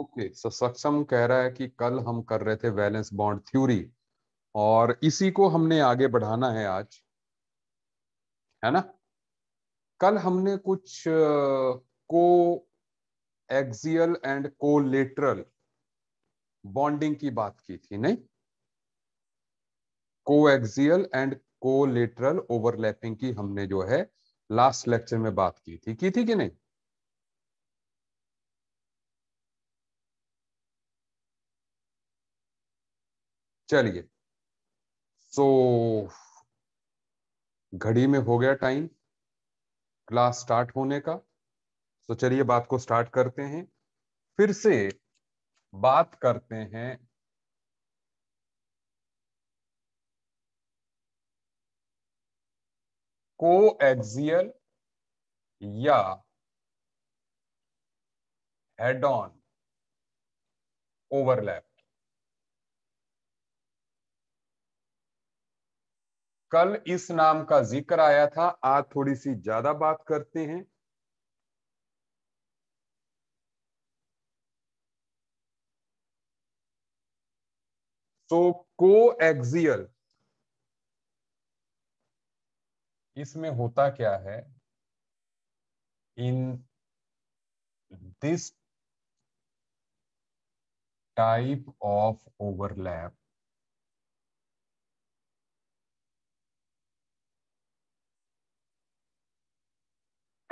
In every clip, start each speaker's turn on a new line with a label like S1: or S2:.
S1: Okay so सक्षम कह रहा है कि कल हम कर रहे थे वैलेंस बॉन्ड थ्योरी और इसी को हमने आगे बढ़ाना है आज है ना कल हमने कुछ coaxial and collateral bonding की बात की थी नहीं coaxial and collateral overlapping की हमने जो है लास्ट लेक्चर में बात की थी की थी कि नहीं चलिए सो घड़ी में हो गया टाइम क्लास स्टार्ट होने का तो चलिए बात को स्टार्ट करते हैं फिर से बात करते हैं एक्सियल या हेड ऑन ओवरलैप कल इस नाम का जिक्र आया था आज थोड़ी सी ज्यादा बात करते हैं तो एक्सियल इसमें होता क्या है in this type of overlap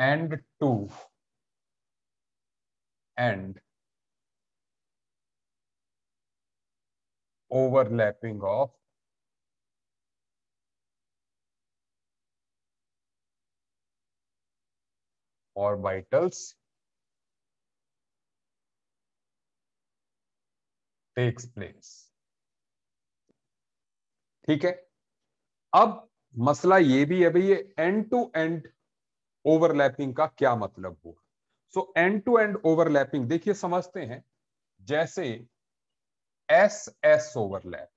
S1: and 2 and overlapping of orbitals takes place ठीक है अब मसला ये भी है भाई ये एंड टू एंड ओवरलैपिंग का क्या मतलब हुआ so end to end overlapping देखिए समझते हैं जैसे S S overlap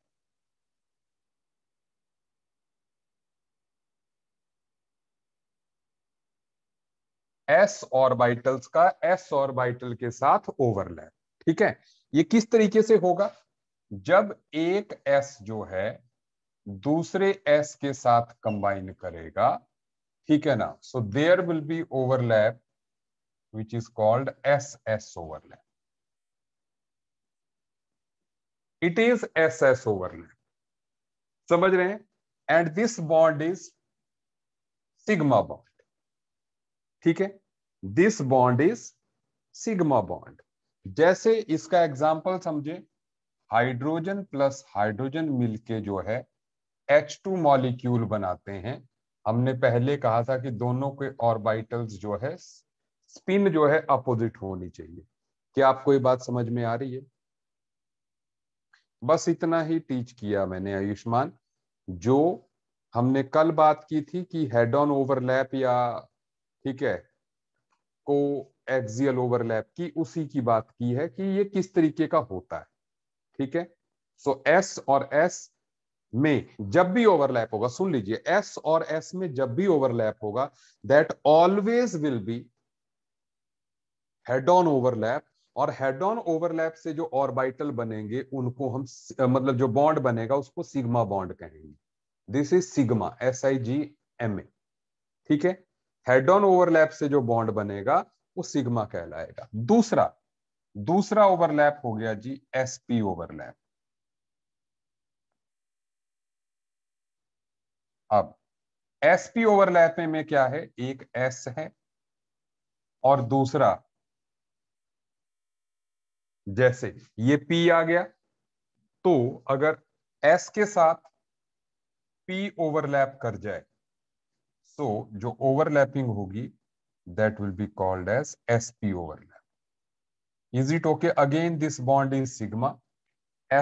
S1: S orbitals का एस ऑर्बिटल के साथ ओवरलैप ठीक है ये किस तरीके से होगा जब एक एस जो है दूसरे एस के साथ कंबाइन करेगा ठीक है ना so there will be overlap which is called S S overlap it is S S overlap समझ रहे हैं and this bond is sigma bond ठीक है this bond is sigma bond जैसे इसका एग्जाम्पल समझे हाइड्रोजन प्लस हाइड्रोजन मिलके जो है H2 मॉलिक्यूल बनाते हैं हमने पहले कहा था कि दोनों के ऑर्बिटल्स जो है स्पिन जो है अपोजिट होनी चाहिए क्या आपको ये बात समझ में आ रही है बस इतना ही टीच किया मैंने आयुष्मान जो हमने कल बात की थी कि हेड ऑन ओवरलैप या ठीक है को एक्सियल ओवरलैप की उसी की बात की है कि ये किस तरीके का होता है ठीक है सो so, एस और एस में जब भी ओवरलैप होगा सुन लीजिए एस और एस में जब भी ओवरलैप होगा that always will be head on overlap और हेड ऑन ओवरलैप से जो ऑर्बिटल बनेंगे उनको हम मतलब जो बॉन्ड बनेगा उसको सिग्मा बॉन्ड कहेंगे this is sigma S I G M A ठीक है हेड ऑन ओवरलैप से जो बॉन्ड बनेगा वो सिग्मा कहलाएगा दूसरा दूसरा ओवरलैप हो गया जी एसपी ओवरलैप अब एस पी ओवरलैप में क्या है एक एस है और दूसरा जैसे ये पी आ गया तो अगर एस के साथ पी ओवरलैप कर जाए सो so, जो ओवरलैपिंग होगी will be called called S P overlap is it okay again this bond is sigma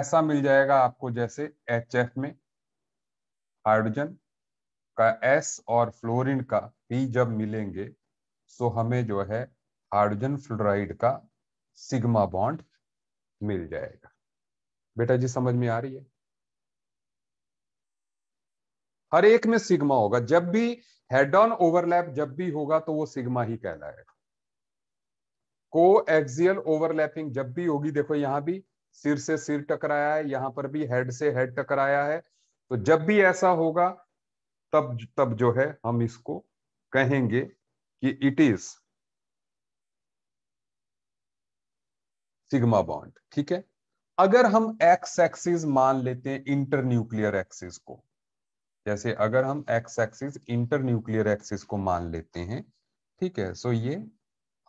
S1: ऐसा मिल जाएगा आपको जैसे एच एफ में हाइड्रोजन का एस और फ्लोरीन का पी जब मिलेंगे तो हमें जो है हाइड्रोजन फ्लोराइड का सिग्मा बॉन्ड मिल जाएगा बेटा जी समझ में आ रही है हर एक में सिग्मा होगा जब भी हेड ऑन ओवरलैप जब भी होगा तो वो सिग्मा ही कहलाएगा को एक्सियल ओवरलैपिंग जब भी होगी देखो यहां भी सिर से सिर टकराया है यहां पर भी हेड से हेड टकराया है तो जब भी ऐसा होगा तब तब जो है हम इसको कहेंगे कि इट इज सिग्मा बॉन्ड ठीक है अगर हम एक्स एक्सिस मान लेते हैं इंटर न्यूक्लियर एक्सिस को जैसे अगर हम X axis internuclear axis को मान लेते हैं ठीक है सो ये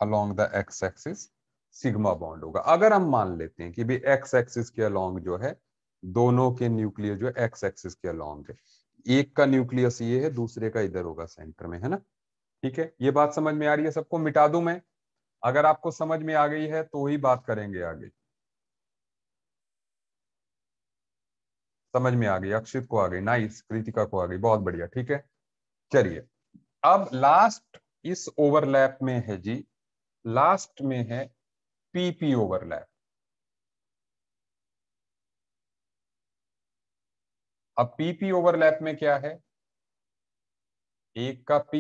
S1: along the X axis sigma bond होगा अगर हम मान लेते हैं कि भाई एक्स एक्सिस के अलोंग जो है दोनों के न्यूक्लियर जो एक्स एक्सिस के अलोंग है एक का न्यूक्लियस ये है दूसरे का इधर होगा सेंटर में है ना ठीक है ये बात समझ में आ रही है सबको मिटा दू मैं अगर आपको समझ में आ गई है तो ही बात करेंगे आगे समझ में आ गई अक्षित को आ गई नाइस कृतिका को आ गई बहुत बढ़िया ठीक है चलिए अब लास्ट इस ओवरलैप में है जी लास्ट में है पीपी ओवरलैप अब पीपी ओवरलैप में क्या है एक का पी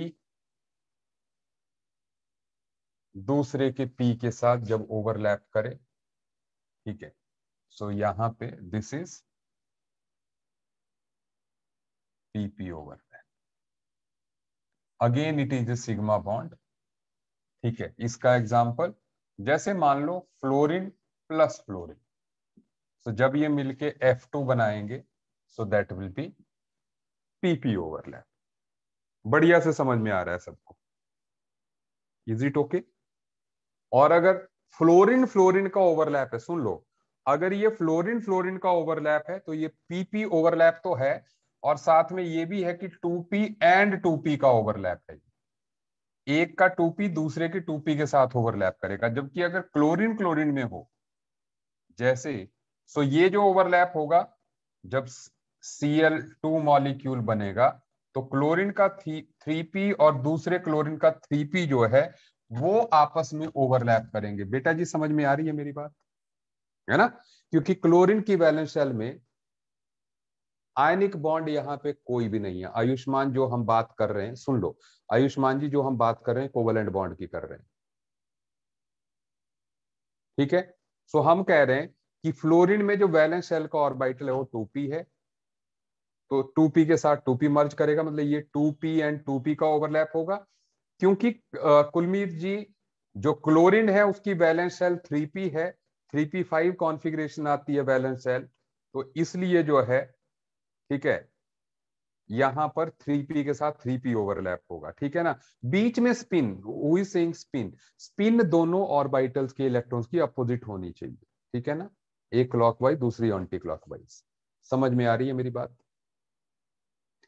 S1: दूसरे के पी के साथ जब ओवरलैप करे ठीक है सो so, यहां पे this is PP overlap again it is sigma bond ठीक है इसका एग्जाम्पल जैसे मान लो fluorine plus fluorine so so, जब ये मिलके F2 बनाएंगे so that will be PP overlap बढ़िया से समझ में आ रहा है सबको इज इट ओके और अगर फ्लोरिन फ्लोरिन का ओवरलैप है सुन लो अगर ये फ्लोरिन फ्लोरिन का ओवरलैप है तो ये पीपी ओवरलैप तो है और साथ में ये भी है कि two P and two P का ओवरलैप है एक का टू पी दूसरे के टू पी के साथ ओवरलैप करेगा जबकि अगर क्लोरिन क्लोरिन में हो जैसे सो ये जो ओवरलैप होगा जब सीएल टू मॉलिक्यूल बनेगा तो क्लोरीन का थ्री पी और दूसरे क्लोरीन का थ्री पी जो है वो आपस में ओवरलैप करेंगे बेटा जी समझ में आ रही है मेरी बात है ना क्योंकि क्लोरीन की वैलेंस शेल में आयनिक बॉन्ड यहाँ पे कोई भी नहीं है आयुष्मान जो हम बात कर रहे हैं सुन लो आयुष्मान जी जो हम बात कर रहे हैं कोवलेंट बॉन्ड की कर रहे हैं ठीक है सो हम कह रहे हैं कि फ्लोरीन में जो बैलेंस शेल का ऑर्बिटल है वो टू पी है तो टू पी के साथ टू पी मर्ज करेगा मतलब ये two P and two P का ओवरलैप होगा क्योंकि कुलमीत जी जो क्लोरीन है उसकी बैलेंस सेल थ्री पी है थ्री पी फाइव कॉन्फिग्रेशन आती है बैलेंस सेल तो इसलिए जो है ठीक है यहां पर थ्री पी के साथ थ्री पी ओवरलैप होगा ठीक है ना बीच में स्पिन हुई सेइंग स्पिन स्पिन दोनों ऑर्बिटल्स के इलेक्ट्रॉन्स की अपोजिट होनी चाहिए ठीक है ना एक क्लॉकवाइज दूसरी एंटी क्लॉकवाइज समझ में आ रही है मेरी बात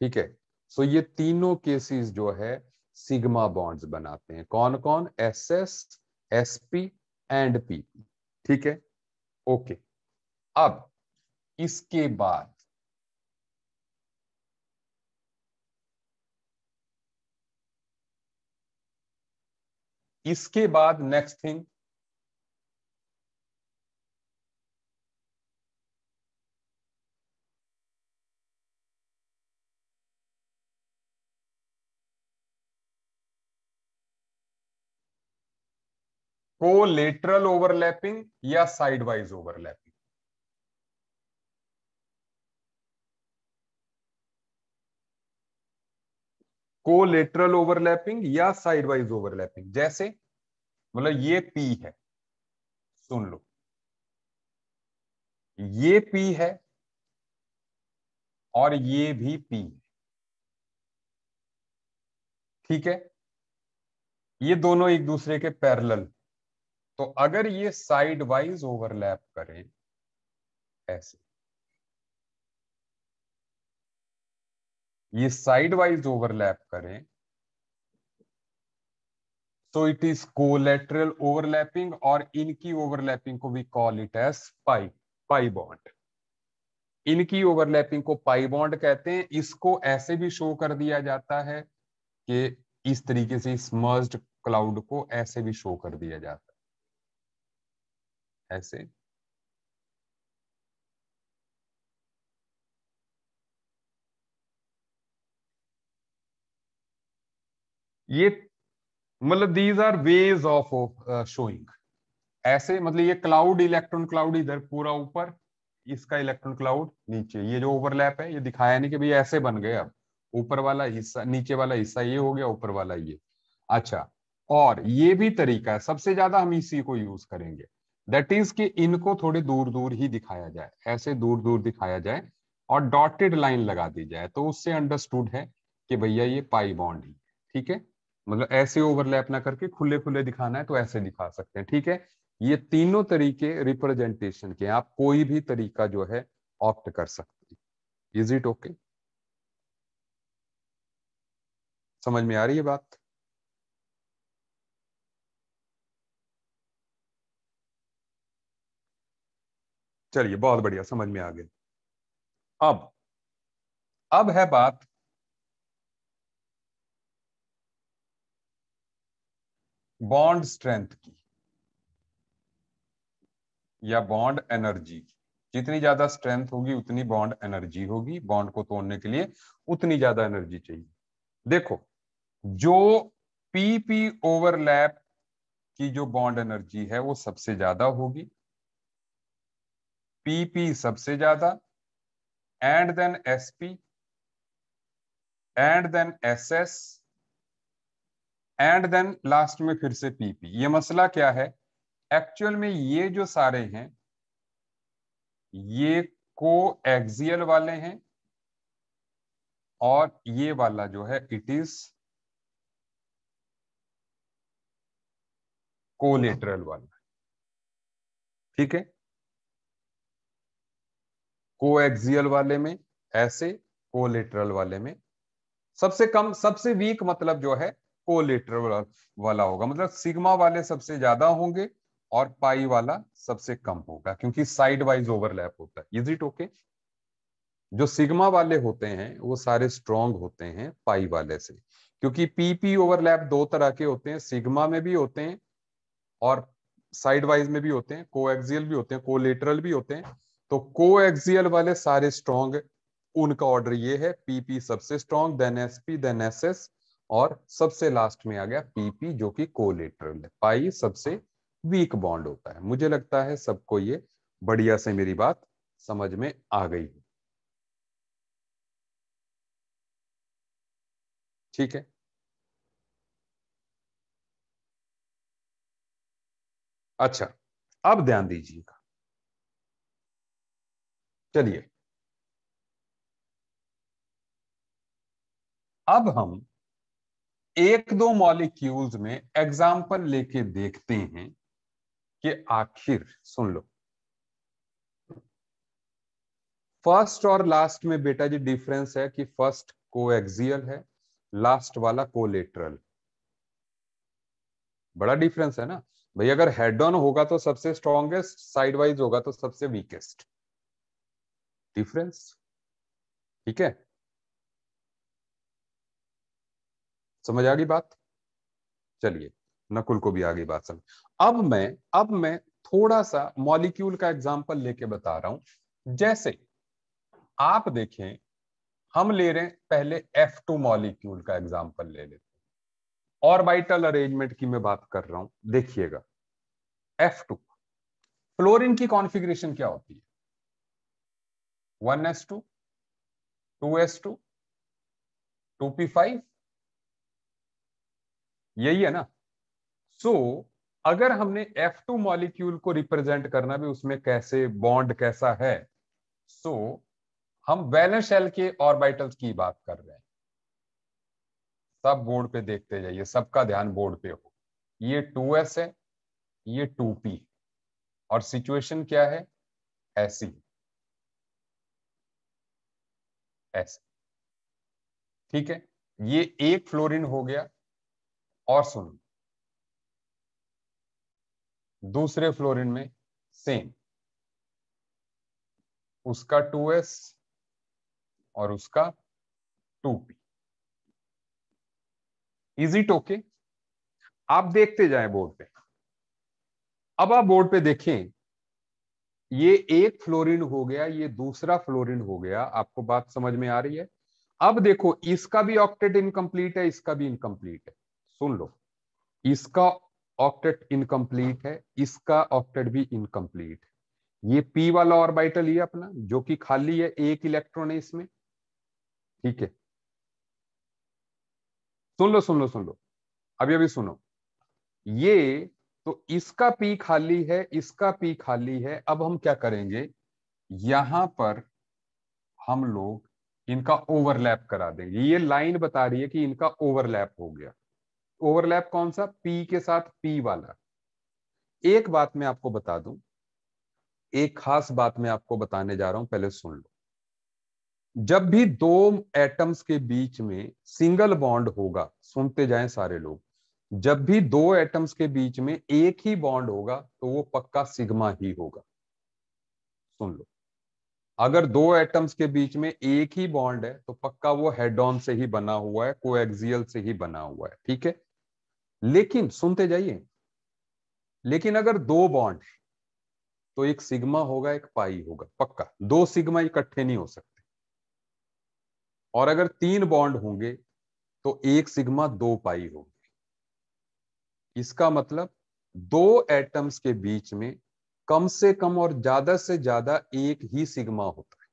S1: ठीक है सो ये तीनों केसेस जो है सिग्मा बॉन्ड्स बनाते हैं कौन कौन S S S P and P ठीक है ओके अब इसके बाद इसके बाद next thing collateral overlapping या sidewise overlapping collateral overlapping या साइडवाइज ओवरलैपिंग जैसे मतलब ये पी है सुन लो ये पी है और ये भी पी है ठीक है ये दोनों एक दूसरे के पैरेलल तो अगर ये साइड वाइज ओवरलैप करें ऐसे ये साइड वाइज ओवरलैप करें तो इट इज कोलेटरल ओवरलैपिंग और इनकी ओवरलैपिंग को we call it as pi pi bond इनकी ओवरलैपिंग को पाई बॉन्ड कहते हैं इसको ऐसे भी शो कर दिया जाता है कि इस तरीके से इस मर्ज्ड क्लाउड को ऐसे भी शो कर दिया जाता है ऐसे ये मतलब these are ways of showing ऐसे मतलब ये क्लाउड इलेक्ट्रॉन क्लाउड इधर पूरा ऊपर इसका इलेक्ट्रॉन क्लाउड नीचे ये जो ओवरलैप है ये दिखाया नहीं कि भाई ऐसे बन गए अब ऊपर वाला हिस्सा नीचे वाला हिस्सा ये हो गया ऊपर वाला ये अच्छा और ये भी तरीका है सबसे ज्यादा हम इसी को यूज करेंगे दैट इज कि इनको थोड़े दूर दूर ही दिखाया जाए ऐसे दूर दूर दिखाया जाए और डॉटेड लाइन लगा दी जाए तो उससे अंडरस्टूड है कि भैया ये पाई बॉन्ड ही ठीक है मतलब ऐसे ओवरलैप ना करके खुले खुले दिखाना है तो ऐसे दिखा सकते हैं ठीक है ये तीनों तरीके रिप्रेजेंटेशन के आप कोई भी तरीका जो है ऑप्ट कर सकते हैं इज इट ओके समझ में आ रही है बात चलिए बहुत बढ़िया समझ में आ गए अब अब है बात बॉन्ड स्ट्रेंथ की या बॉन्ड एनर्जी की जितनी ज्यादा स्ट्रेंथ होगी उतनी बॉन्ड एनर्जी होगी बॉन्ड को तोड़ने के लिए उतनी ज्यादा एनर्जी चाहिए देखो जो पीपी ओवरलैप की जो बॉन्ड एनर्जी है वो सबसे ज्यादा होगी पीपी सबसे ज्यादा and then SP and then SS and then last में फिर से पीपी ये मसला क्या है एक्चुअल में ये जो सारे हैं ये को एक्सियल वाले हैं और ये वाला जो है इट इज कोलेटरल वाला ठीक है को वाले में ऐसे को वाले में सबसे कम सबसे वीक मतलब जो है कोलेटरल वाला होगा मतलब सिग्मा वाले सबसे ज्यादा होंगे और पाई वाला सबसे कम होगा क्योंकि साइड वाइज ओवरलैप होता है इज इट ओके जो सिग्मा वाले होते हैं वो सारे स्ट्रॉन्ग होते हैं पाई वाले से क्योंकि पीपी ओवरलैप दो तरह के होते हैं सिग्मा में भी होते हैं और साइड वाइज में भी होते हैं को भी होते हैं कोलेटरल भी होते हैं तो कोएक्सियल वाले सारे स्ट्रॉन्ग उनका ऑर्डर ये है पीपी सबसे strong then SP then SS और सबसे लास्ट में आ गया पीपी जो कि कोलेटरल है पाई सबसे वीक बॉन्ड होता है मुझे लगता है सबको ये बढ़िया से मेरी बात समझ में आ गई है ठीक है अच्छा अब ध्यान दीजिएगा चलिए अब हम एक दो मॉलिक्यूल्स में एग्जाम्पल लेके देखते हैं कि आखिर सुन लो फर्स्ट और लास्ट में बेटा जी डिफरेंस है कि फर्स्ट को है लास्ट वाला कोलेटरल बड़ा डिफरेंस है ना भाई अगर हेड ऑन होगा तो सबसे स्ट्रॉन्गेस्ट साइड वाइज होगा तो सबसे वीकेस्ट डिफरेंस ठीक है समझ आ गई बात चलिए नकुल को भी आ गई बात समझ अब मैं अब मैं थोड़ा सा मॉलिक्यूल का एग्जाम्पल लेके बता रहा हूं जैसे आप देखें हम ले रहे हैं पहले F2 मॉलिक्यूल का एग्जाम्पल ले लेते हैं ऑर्बिटल अरेंजमेंट की मैं बात कर रहा हूं देखिएगा F2 फ्लोरिन की कॉन्फ़िगरेशन क्या होती है one S two two S two two P five यही है ना सो so, अगर हमने F2 मॉलिक्यूल को रिप्रेजेंट करना भी उसमें कैसे बॉन्ड कैसा है सो so, हम वैलेंस शेल के ऑर्बिटल्स की बात कर रहे हैं सब बोर्ड पे देखते जाइए सबका ध्यान बोर्ड पे हो ये 2s है ये 2p और सिचुएशन क्या है ऐसी ऐसे ठीक है ये एक फ्लोरीन हो गया और सुनो दूसरे फ्लोरीन में सेम उसका 2s और उसका 2p इज इट ओके आप देखते जाए बोर्ड पे अब आप बोर्ड पे देखें ये एक फ्लोरीन हो गया ये दूसरा फ्लोरीन हो गया आपको बात समझ में आ रही है अब देखो इसका भी ऑक्टेट इनकम्प्लीट है इसका भी इनकम्प्लीट है सुन लो इसका ऑक्टेट इनकम्प्लीट है इसका ऑक्टेट भी इनकम्प्लीट है ये पी वाला ऑर्बिटल ही अपना जो कि खाली है एक इलेक्ट्रॉन है इसमें ठीक है सुन लो सुन लो सुन लो अभी अभी सुनो ये तो इसका पी खाली है इसका पी खाली है अब हम क्या करेंगे यहां पर हम लोग इनका ओवरलैप करा देंगे ये लाइन बता रही है कि इनका ओवरलैप हो गया ओवरलैप कौन सा पी के साथ पी वाला एक बात मैं आपको बता दूं एक खास बात मैं आपको बताने जा रहा हूं पहले सुन लो जब भी दो एटम्स के बीच में सिंगल बॉन्ड होगा सुनते जाएं सारे लोग जब भी दो एटम्स के बीच में एक ही बॉन्ड होगा तो वो पक्का सिग्मा ही होगा सुन लो अगर दो एटम्स के बीच में एक ही बॉन्ड है तो पक्का वो हेडॉन से ही बना हुआ है कोएक्सियल से ही बना हुआ है ठीक है लेकिन सुनते जाइए लेकिन अगर दो बॉन्ड तो एक सिग्मा होगा एक पाई होगा पक्का दो सिग्मा इकट्ठे नहीं हो सकते और अगर तीन बॉन्ड होंगे तो एक सिग्मा दो पाई होगा इसका मतलब दो एटम्स के बीच में कम से कम और ज्यादा से ज्यादा एक ही सिग्मा होता है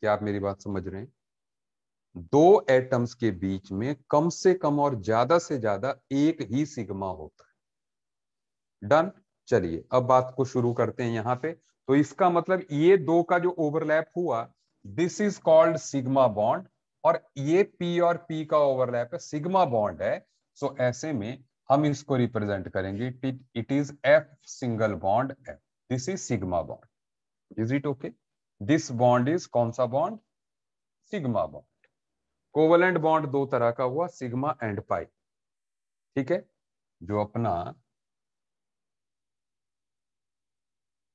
S1: क्या आप मेरी बात समझ रहे हैं दो एटम्स के बीच में कम से कम और ज्यादा से ज्यादा एक ही सिग्मा होता है डन चलिए अब बात को शुरू करते हैं यहां पे तो इसका मतलब ये दो का जो ओवरलैप हुआ this is called sigma bond और ये पी और पी का ओवरलैप है सिग्मा बॉन्ड है सो ऐसे में हम इसको रिप्रेजेंट करेंगे it is F single bond F this is sigma bond is it okay this bond is कौन सा bond sigma bond covalent bond दो तरह का हुआ सिग्मा एंड पाई ठीक है जो अपना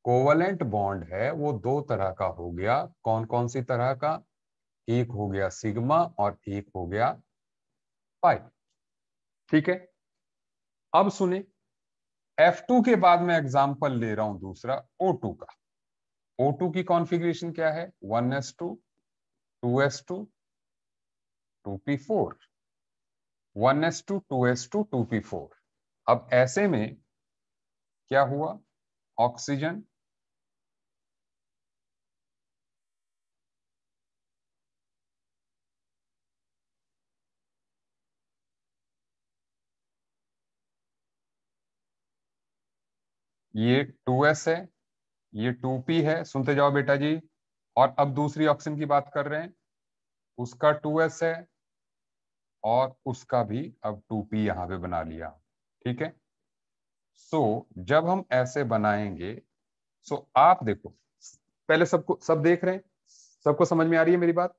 S1: कोवलेंट बॉन्ड है वो दो तरह का हो गया कौन कौन सी तरह का एक हो गया सिग्मा और एक हो गया पाई ठीक है अब सुने F2 के बाद मैं एग्जाम्पल ले रहा हूं दूसरा O2 का O2 की कॉन्फ़िगरेशन क्या है 1s2, 2s2, 2p4, 1s2, 2s2, 2p4. अब ऐसे में क्या हुआ ऑक्सीजन ये टू एस है ये टू पी है सुनते जाओ बेटा जी और अब दूसरी ऑक्सीजन की बात कर रहे हैं उसका टू एस है और उसका भी अब टू पी यहां पर बना लिया ठीक है सो so, जब हम ऐसे बनाएंगे सो so आप देखो पहले सबको सब देख रहे हैं सबको समझ में आ रही है मेरी बात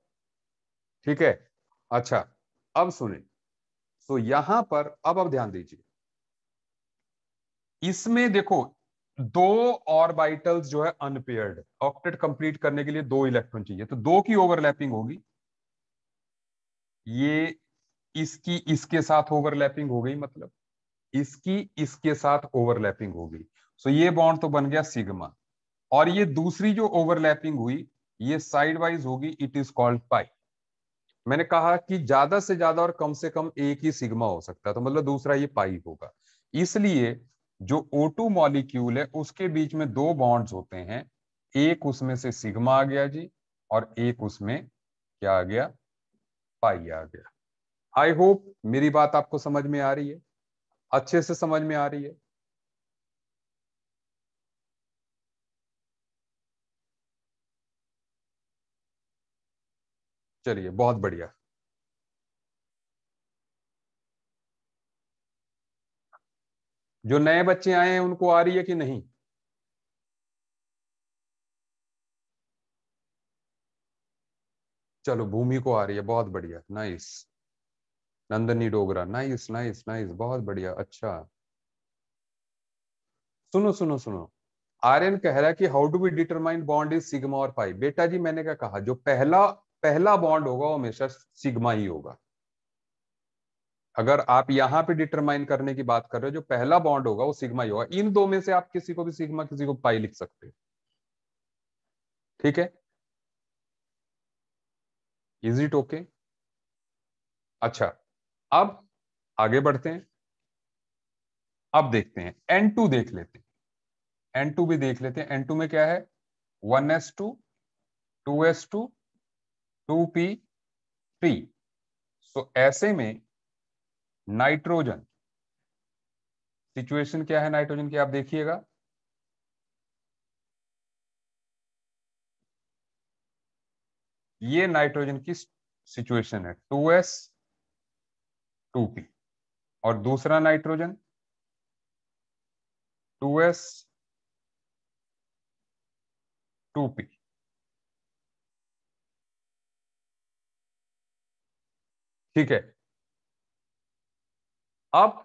S1: ठीक है अच्छा अब सुने सो so, यहां पर अब अब ध्यान दीजिए इसमें देखो दो ऑर्बिटल्स जो है अनपेयर्ड ऑक्टेट कंप्लीट करने के लिए दो इलेक्ट्रॉन चाहिए तो दो की ओवरलैपिंग होगी ये इसकी इसके साथ ओवरलैपिंग हो गई मतलब इसकी इसके साथ ओवरलैपिंग हो गई सो ये बॉन्ड तो बन गया सिग्मा और ये दूसरी जो ओवरलैपिंग हुई ये साइड वाइज होगी इट इज कॉल्ड पाई मैंने कहा कि ज्यादा से ज्यादा और कम से कम एक ही सिग्मा हो सकता है तो मतलब दूसरा ये पाई होगा इसलिए जो O2 मॉलिक्यूल है उसके बीच में दो बॉन्ड्स होते हैं एक उसमें से सिग्मा आ गया जी और एक उसमें क्या आ गया पाई आ गया आई होप मेरी बात आपको समझ में आ रही है अच्छे से समझ में आ रही है चलिए बहुत बढ़िया जो नए बच्चे आए हैं उनको आ रही है कि नहीं चलो भूमि को आ रही है बहुत बढ़िया nice Nandini Dogra nice nice nice बहुत बढ़िया अच्छा सुनो सुनो सुनो आर्यन कह रहा है कि how do we determine bond is sigma और पाई बेटा जी मैंने क्या कहा जो पहला पहला बॉन्ड होगा वो हमेशा सिग्मा ही होगा अगर आप यहाँ पे डिटरमाइन करने की बात कर रहे हो जो पहला बॉन्ड होगा वो सिग्मा ही होगा इन दो में से आप किसी को भी सिग्मा किसी को पाई लिख सकते हो ठीक है इज इट ओके अच्छा अब आगे बढ़ते हैं अब देखते हैं एन टू देख लेते हैं एन टू भी देख लेते हैं एन टू में क्या है one S two two S two two P three so ऐसे में नाइट्रोजन सिचुएशन क्या है नाइट्रोजन की आप देखिएगा ये नाइट्रोजन की सिचुएशन है टू एस टू पी और दूसरा nitrogen two S two P ठीक है अब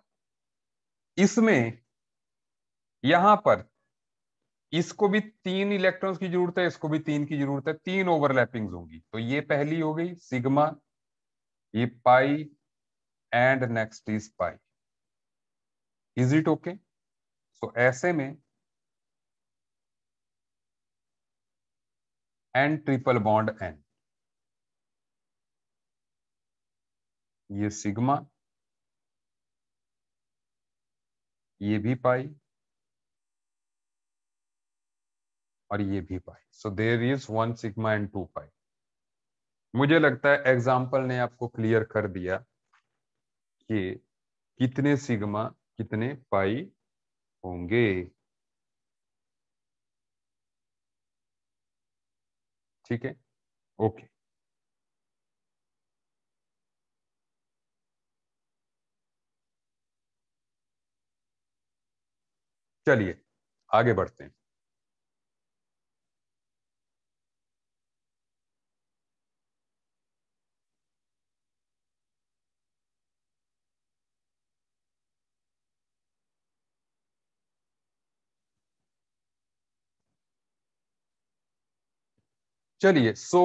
S1: इसमें यहां पर इसको भी तीन इलेक्ट्रॉन्स की जरूरत है इसको भी तीन की जरूरत है तीन ओवरलैपिंग होंगी तो ये पहली हो गई सिग्मा ये pi and next is pi is it okay so ऐसे में एन ट्रिपल बॉन्ड एन ये सिग्मा ये भी पाई और ये भी pi so there is one sigma and two pi मुझे लगता है एग्जाम्पल ने आपको क्लियर कर दिया कि कितने सिग्मा कितने पाई होंगे ठीक है ओके चलिए आगे बढ़ते हैं चलिए सो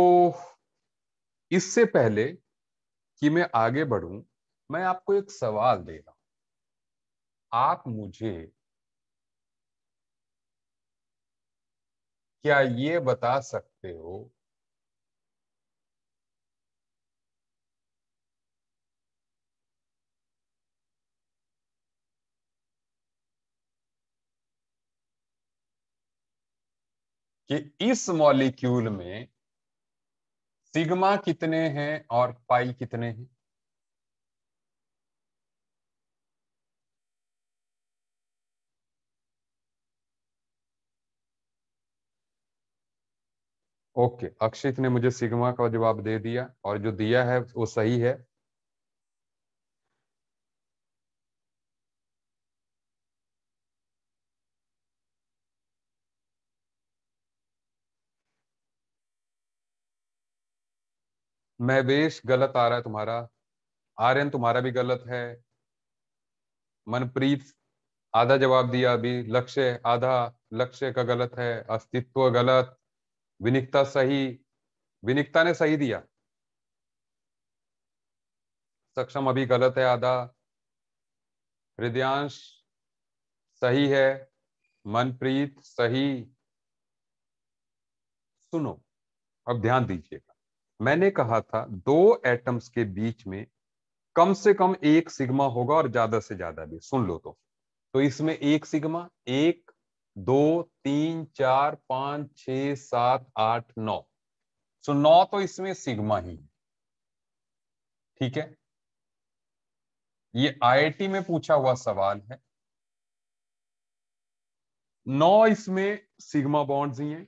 S1: इससे पहले कि मैं आगे बढ़ूं मैं आपको एक सवाल दे रहा हूं आप मुझे क्या ये बता सकते हो कि इस मॉलिक्यूल में सिग्मा कितने हैं और पाई कितने हैं ओके अक्षित ने मुझे सिग्मा का जवाब दे दिया और जो दिया है वो सही है महवेश गलत आ रहा है तुम्हारा आर्यन तुम्हारा भी गलत है मनप्रीत आधा जवाब दिया अभी लक्ष्य आधा लक्ष्य का गलत है अस्तित्व गलत विनिकता सही विनिकता ने सही दिया सक्षम अभी गलत है आधा हृदयांश सही है मनप्रीत सही सुनो अब ध्यान दीजिएगा मैंने कहा था दो एटम्स के बीच में कम से कम एक सिग्मा होगा और ज्यादा से ज्यादा भी सुन लो तो तो इसमें एक सिग्मा एक दो तीन चार पांच छ सात आठ नौ सो नौ तो इसमें सिग्मा ही है ठीक है ये आईआईटी में पूछा हुआ सवाल है नौ इसमें सिग्मा बॉन्ड्स ही हैं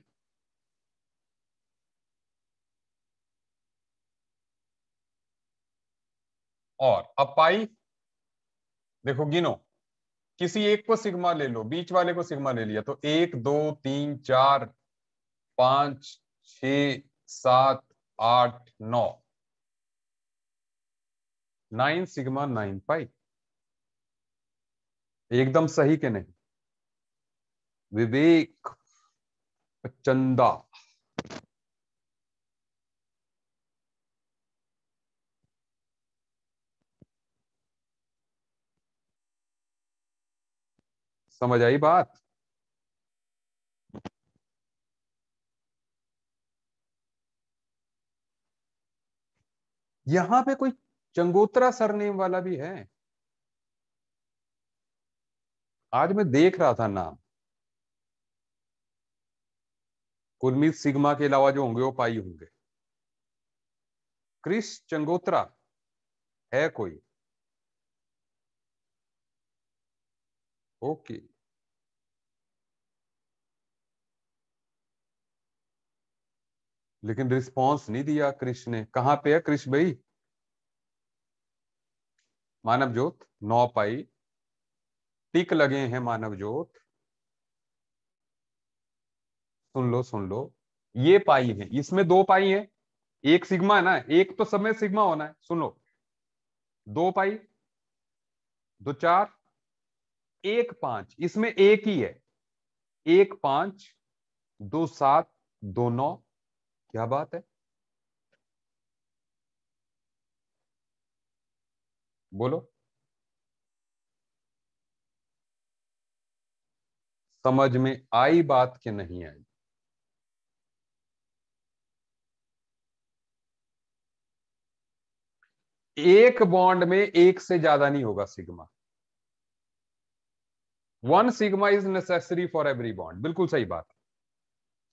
S1: और अब पाई देखो गिनो किसी एक को सिग्मा ले लो बीच वाले को सिग्मा ले लिया तो एक दो तीन चार पांच छ सात आठ नौ नाइन सिग्मा नाइन पाई एकदम सही के नहीं विवेक चंदा समझ आई बात यहां पे कोई चंगोत्रा सरनेम वाला भी है आज मैं देख रहा था नाम कुलमीत सिग्मा के अलावा जो होंगे वो पाई होंगे क्रिस चंगोत्रा है कोई ओके okay. लेकिन रिस्पॉन्स नहीं दिया कृष्ण ने कहा पे है कृष्ण भाई मानव ज्योत नौ पाई टिक लगे हैं मानव ज्योत सुन लो सुन लो ये पाई है इसमें दो पाई है एक सिग्मा है ना एक तो सब में सिग्मा होना है सुन लो दो पाई दो चार एक पांच इसमें एक ही है एक पांच दो सात दो नौ क्या बात है बोलो समझ में आई बात के नहीं आई एक बॉन्ड में एक से ज्यादा नहीं होगा sigma one sigma is necessary for every bond बिल्कुल सही बात है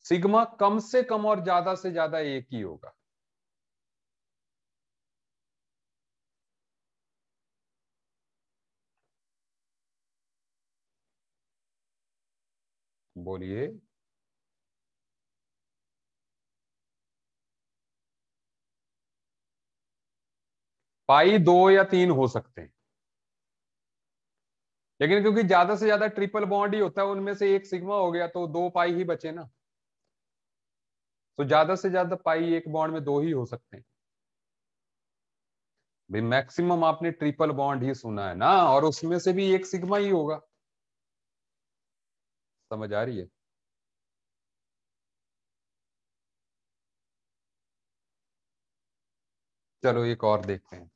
S1: सिग्मा कम से कम और ज्यादा से ज्यादा एक ही होगा बोलिए पाई दो या तीन हो सकते हैं लेकिन क्योंकि ज्यादा से ज्यादा ट्रिपल बॉन्ड ही होता है उनमें से एक सिग्मा हो गया तो दो पाई ही बचे ना तो ज्यादा से ज्यादा पाई एक बॉन्ड में दो ही हो सकते हैं भाई मैक्सिमम आपने ट्रिपल बॉन्ड ही सुना है ना और उसमें से भी एक सिग्मा ही होगा समझ आ रही है चलो एक और देखते हैं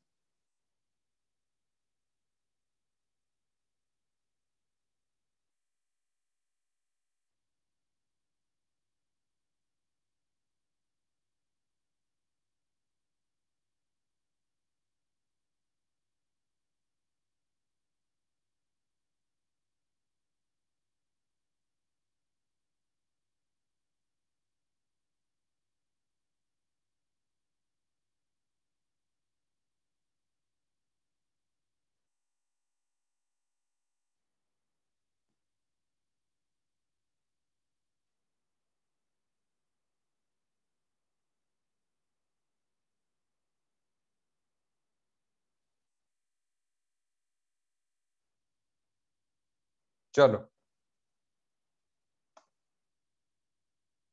S1: चलो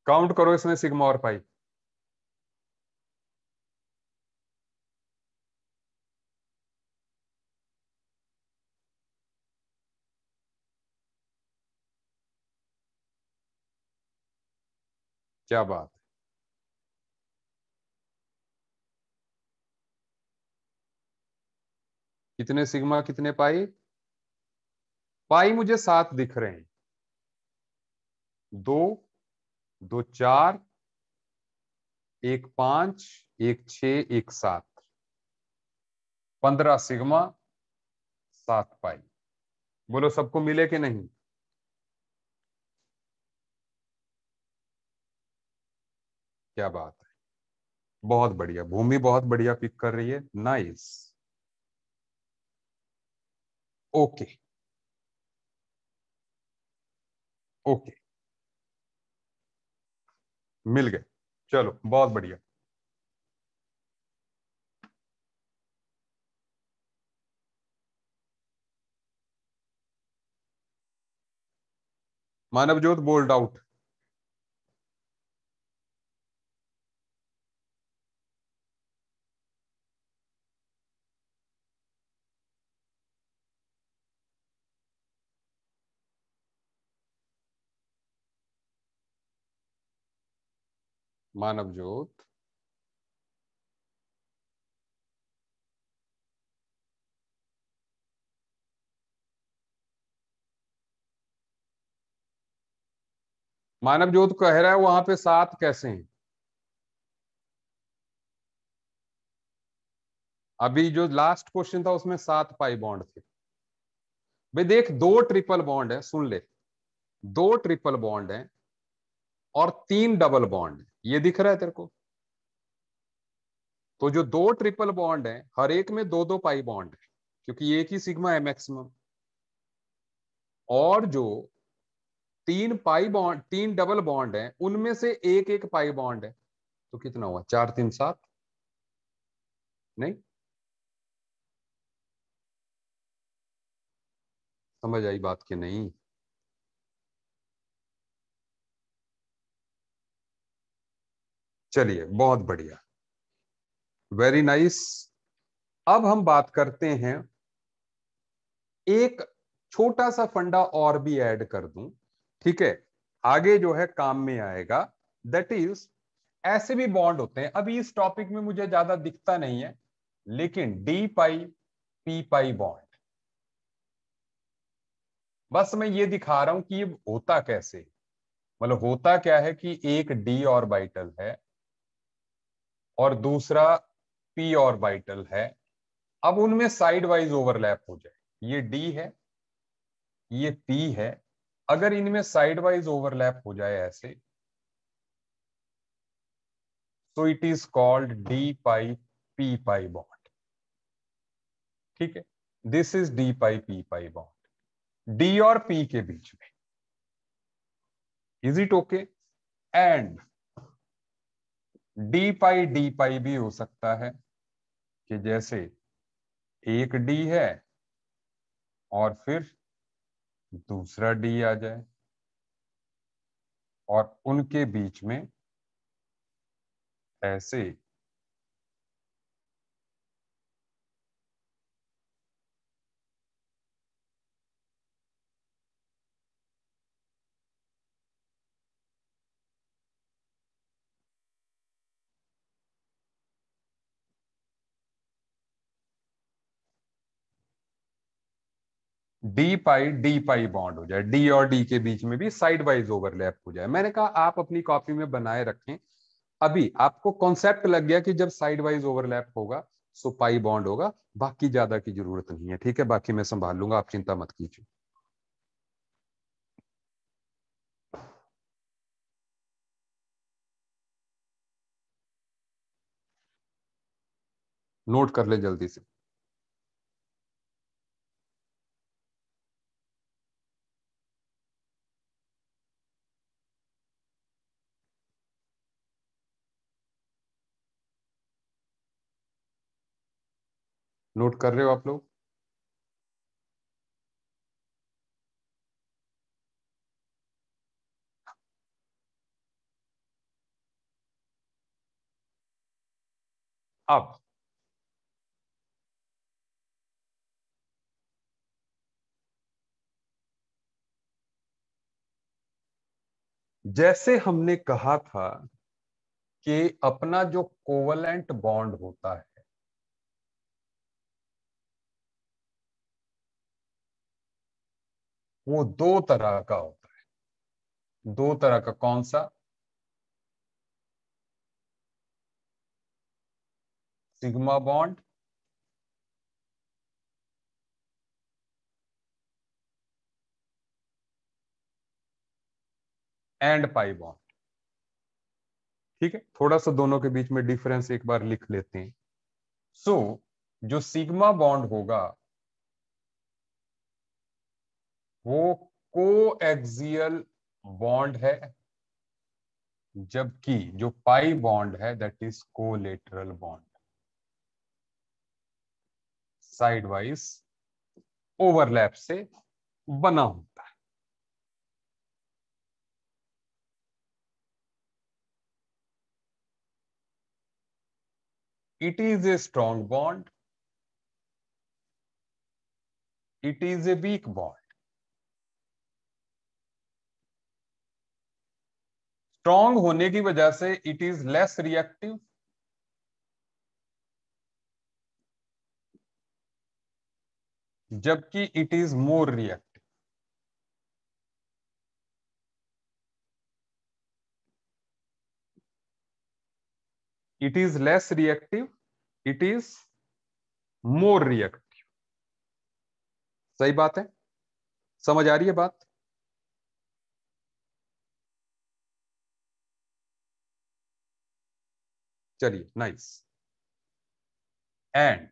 S1: काउंट करो इसमें सिग्मा और पाई क्या बात कितने सिग्मा कितने पाई पाई मुझे सात दिख रहे हैं दो दो चार एक पांच एक छ एक सात पंद्रह सिग्मा सात पाई बोलो सबको मिले कि नहीं क्या बात है बहुत बढ़िया भूमि बहुत बढ़िया पिक कर रही है नाइस ओके ओके मिल गए चलो बहुत बढ़िया मानवजोत बोल्ड आउट मानव ज्योत मानव ज्योत कह रहा है वहां पे सात कैसे हैं अभी जो लास्ट क्वेश्चन था उसमें सात पाई बॉन्ड थे भाई देख दो ट्रिपल बॉन्ड है सुन ले दो ट्रिपल बॉन्ड है और तीन डबल बॉन्ड है ये दिख रहा है तेरे को तो जो दो ट्रिपल बॉन्ड है हर एक में दो दो पाई बॉन्ड है क्योंकि एक ही सिग्मा है मैक्सिमम और जो तीन पाई बॉन्ड तीन डबल बॉन्ड है उनमें से एक एक पाई बॉन्ड है तो कितना हुआ चार तीन सात नहीं समझ आई बात की नहीं चलिए बहुत बढ़िया वेरी नाइस अब हम बात करते हैं एक छोटा सा फंडा और भी ऐड कर दूं ठीक है आगे जो है काम में आएगा दैट इज ऐसे भी बॉन्ड होते हैं अभी इस टॉपिक में मुझे ज्यादा दिखता नहीं है लेकिन D pi P pi bond बस मैं ये दिखा रहा हूं कि ये होता कैसे मतलब होता क्या है कि एक डी ऑर्बिटल है और दूसरा पी और बाइटल है अब उनमें साइड वाइज ओवरलैप हो जाए ये डी है ये पी है अगर इनमें साइड वाइज ओवरलैप हो जाए ऐसे तो it is called D pi P pi bond ठीक है this is D pi P pi bond D और पी के बीच में is it okay and D pi D pi भी हो सकता है कि जैसे एक डी है और फिर दूसरा डी आ जाए और उनके बीच में ऐसे D pi D pi bond हो जाए डी और डी के बीच में भी साइड वाइज ओवरलैप हो जाए मैंने कहा आप अपनी कॉपी में बनाए रखें अभी आपको कॉन्सेप्ट लग गया कि जब साइड वाइज ओवरलैप होगा सो पाई बॉन्ड होगा बाकी ज्यादा की जरूरत नहीं है ठीक है बाकी मैं संभाल लूंगा आप चिंता मत कीजिए नोट कर ले जल्दी से नोट कर रहे हो आप लोग अब जैसे हमने कहा था कि अपना जो कोवलेंट बॉन्ड होता है वो दो तरह का होता है दो तरह का कौन सा sigma bond and pi bond ठीक है थोड़ा सा दोनों के बीच में डिफरेंस एक बार लिख लेते हैं सो so, जो सिग्मा बॉन्ड होगा वो को एक्सियल बॉन्ड है जबकि जो पाई बॉन्ड है that is collateral bond sidewise overlap से बना होता है it is a strong bond it is a weak bond strong होने की वजह से इट इज लेस रिएक्टिव जबकि it is more reactive it is less reactive it is more reactive सही बात है समझ आ रही है बात चलिए nice and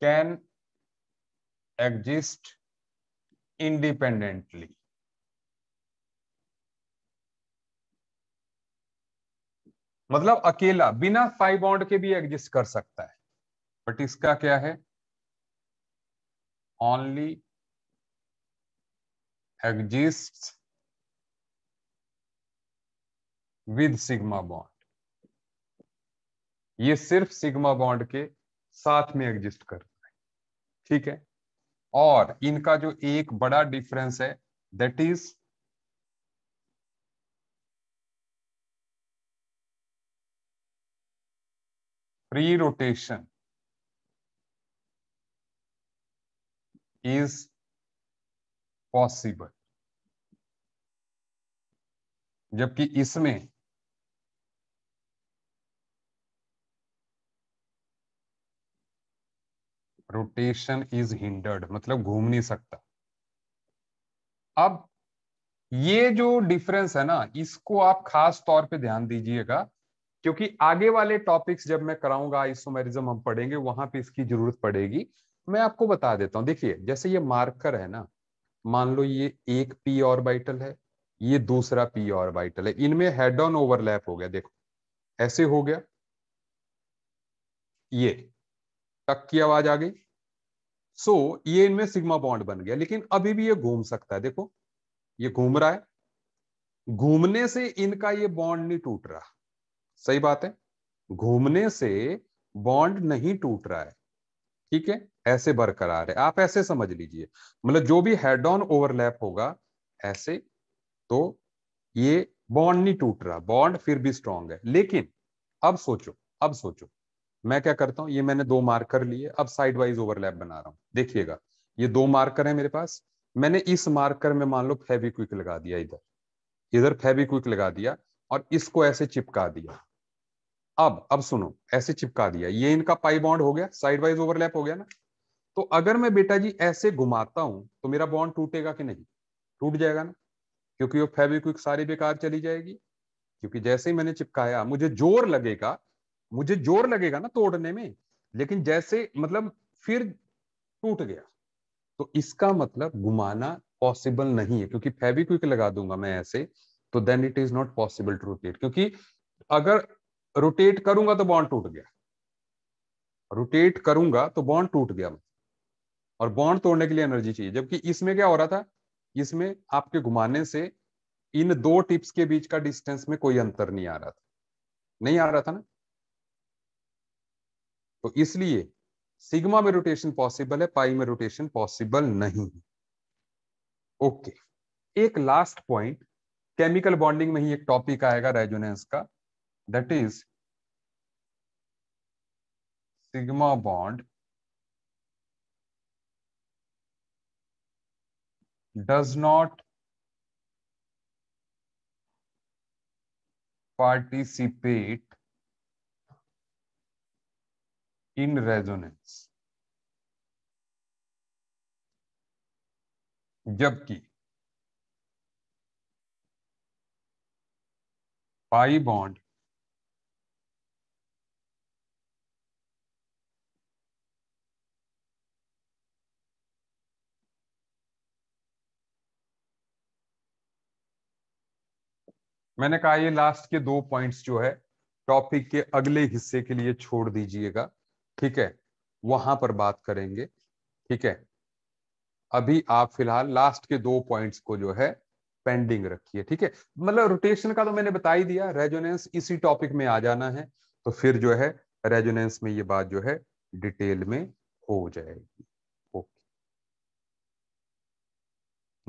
S1: can exist independently मतलब अकेला बिना फाइव बॉन्ड के भी एग्जिस्ट कर सकता है बट इसका क्या है only exists with sigma bond ये सिर्फ सिग्मा बॉन्ड के साथ में एग्जिस्ट करता है ठीक है और इनका जो एक बड़ा डिफरेंस है that is free rotation is possible जबकि इसमें रोटेशन इज हिंडर्ड मतलब घूम नहीं सकता अब ये जो डिफरेंस है ना इसको आप खास तौर पे ध्यान दीजिएगा क्योंकि आगे वाले टॉपिक्स जब मैं कराऊंगा आइसोमेरिज्म हम पढ़ेंगे वहां पे इसकी जरूरत पड़ेगी मैं आपको बता देता हूं देखिए जैसे ये मार्कर है ना मान लो ये एक पी ऑर्बिटल है ये दूसरा पी ऑर्बिटल है इनमें हेड ऑन ओवरलैप हो गया देखो ऐसे हो गया ये टक की आवाज आ गई सो so, ये इनमें सिग्मा बॉन्ड बन गया लेकिन अभी भी ये घूम सकता है देखो ये घूम रहा है घूमने से इनका ये बॉन्ड नहीं टूट रहा सही बात है घूमने से बॉन्ड नहीं टूट रहा है ठीक है ऐसे बरकरार है आप ऐसे समझ लीजिए मतलब जो भी हेड ऑन ओवरलैप होगा ऐसे तो ये बॉन्ड नहीं टूट रहा बॉन्ड फिर भी स्ट्रांग है लेकिन अब सोचो अब सोचो मैं क्या करता हूँ ये मैंने दो मार्कर लिए अब साइड वाइज ओवरलैप बना रहा हूँ देखिएगा ये दो मार्कर है मेरे पास मैंने इस मार्कर में मान लो फेविक्विक लगा दिया इधर इधर क्विक लगा दिया और इसको ऐसे चिपका दिया अब अब सुनो ऐसे चिपका दिया ये इनका पाई बॉन्ड हो गया साइड वाइज ओवरलैप हो गया ना तो अगर मैं बेटा जी ऐसे घुमाता हूं तो मेरा बॉन्ड टूटेगा कि नहीं टूट जाएगा ना क्योंकि वो फेविक्विक सारी बेकार चली जाएगी क्योंकि जैसे ही मैंने चिपकाया मुझे जोर लगेगा मुझे जोर लगेगा ना तोड़ने में लेकिन जैसे मतलब फिर टूट गया तो इसका मतलब घुमाना पॉसिबल नहीं है क्योंकि फेबिक्विक लगा दूंगा मैं ऐसे तो then it is not possible to rotate क्योंकि अगर रोटेट करूंगा तो बॉन्ड टूट गया रोटेट करूंगा तो बॉन्ड टूट गया और बॉन्ड तोड़ने के लिए एनर्जी चाहिए जबकि इसमें क्या हो रहा था इसमें आपके घुमाने से इन दो टिप्स के बीच का डिस्टेंस में कोई अंतर नहीं आ रहा था नहीं आ रहा था ना तो इसलिए सिग्मा में रोटेशन पॉसिबल है पाई में रोटेशन पॉसिबल नहीं है ओके एक लास्ट पॉइंट केमिकल बॉन्डिंग में ही एक टॉपिक आएगा रेजोनेंस का that is sigma bond does not participate in resonance जबकि पाई बॉन्ड मैंने कहा ये लास्ट के दो पॉइंट्स जो है टॉपिक के अगले हिस्से के लिए छोड़ दीजिएगा ठीक है वहां पर बात करेंगे ठीक है अभी आप फिलहाल लास्ट के दो पॉइंट्स को जो है पेंडिंग रखिए ठीक है मतलब रोटेशन का तो मैंने बता ही दिया रेजोनेंस इसी टॉपिक में आ जाना है तो फिर जो है रेजोनेंस में ये बात जो है डिटेल में हो जाएगी ओके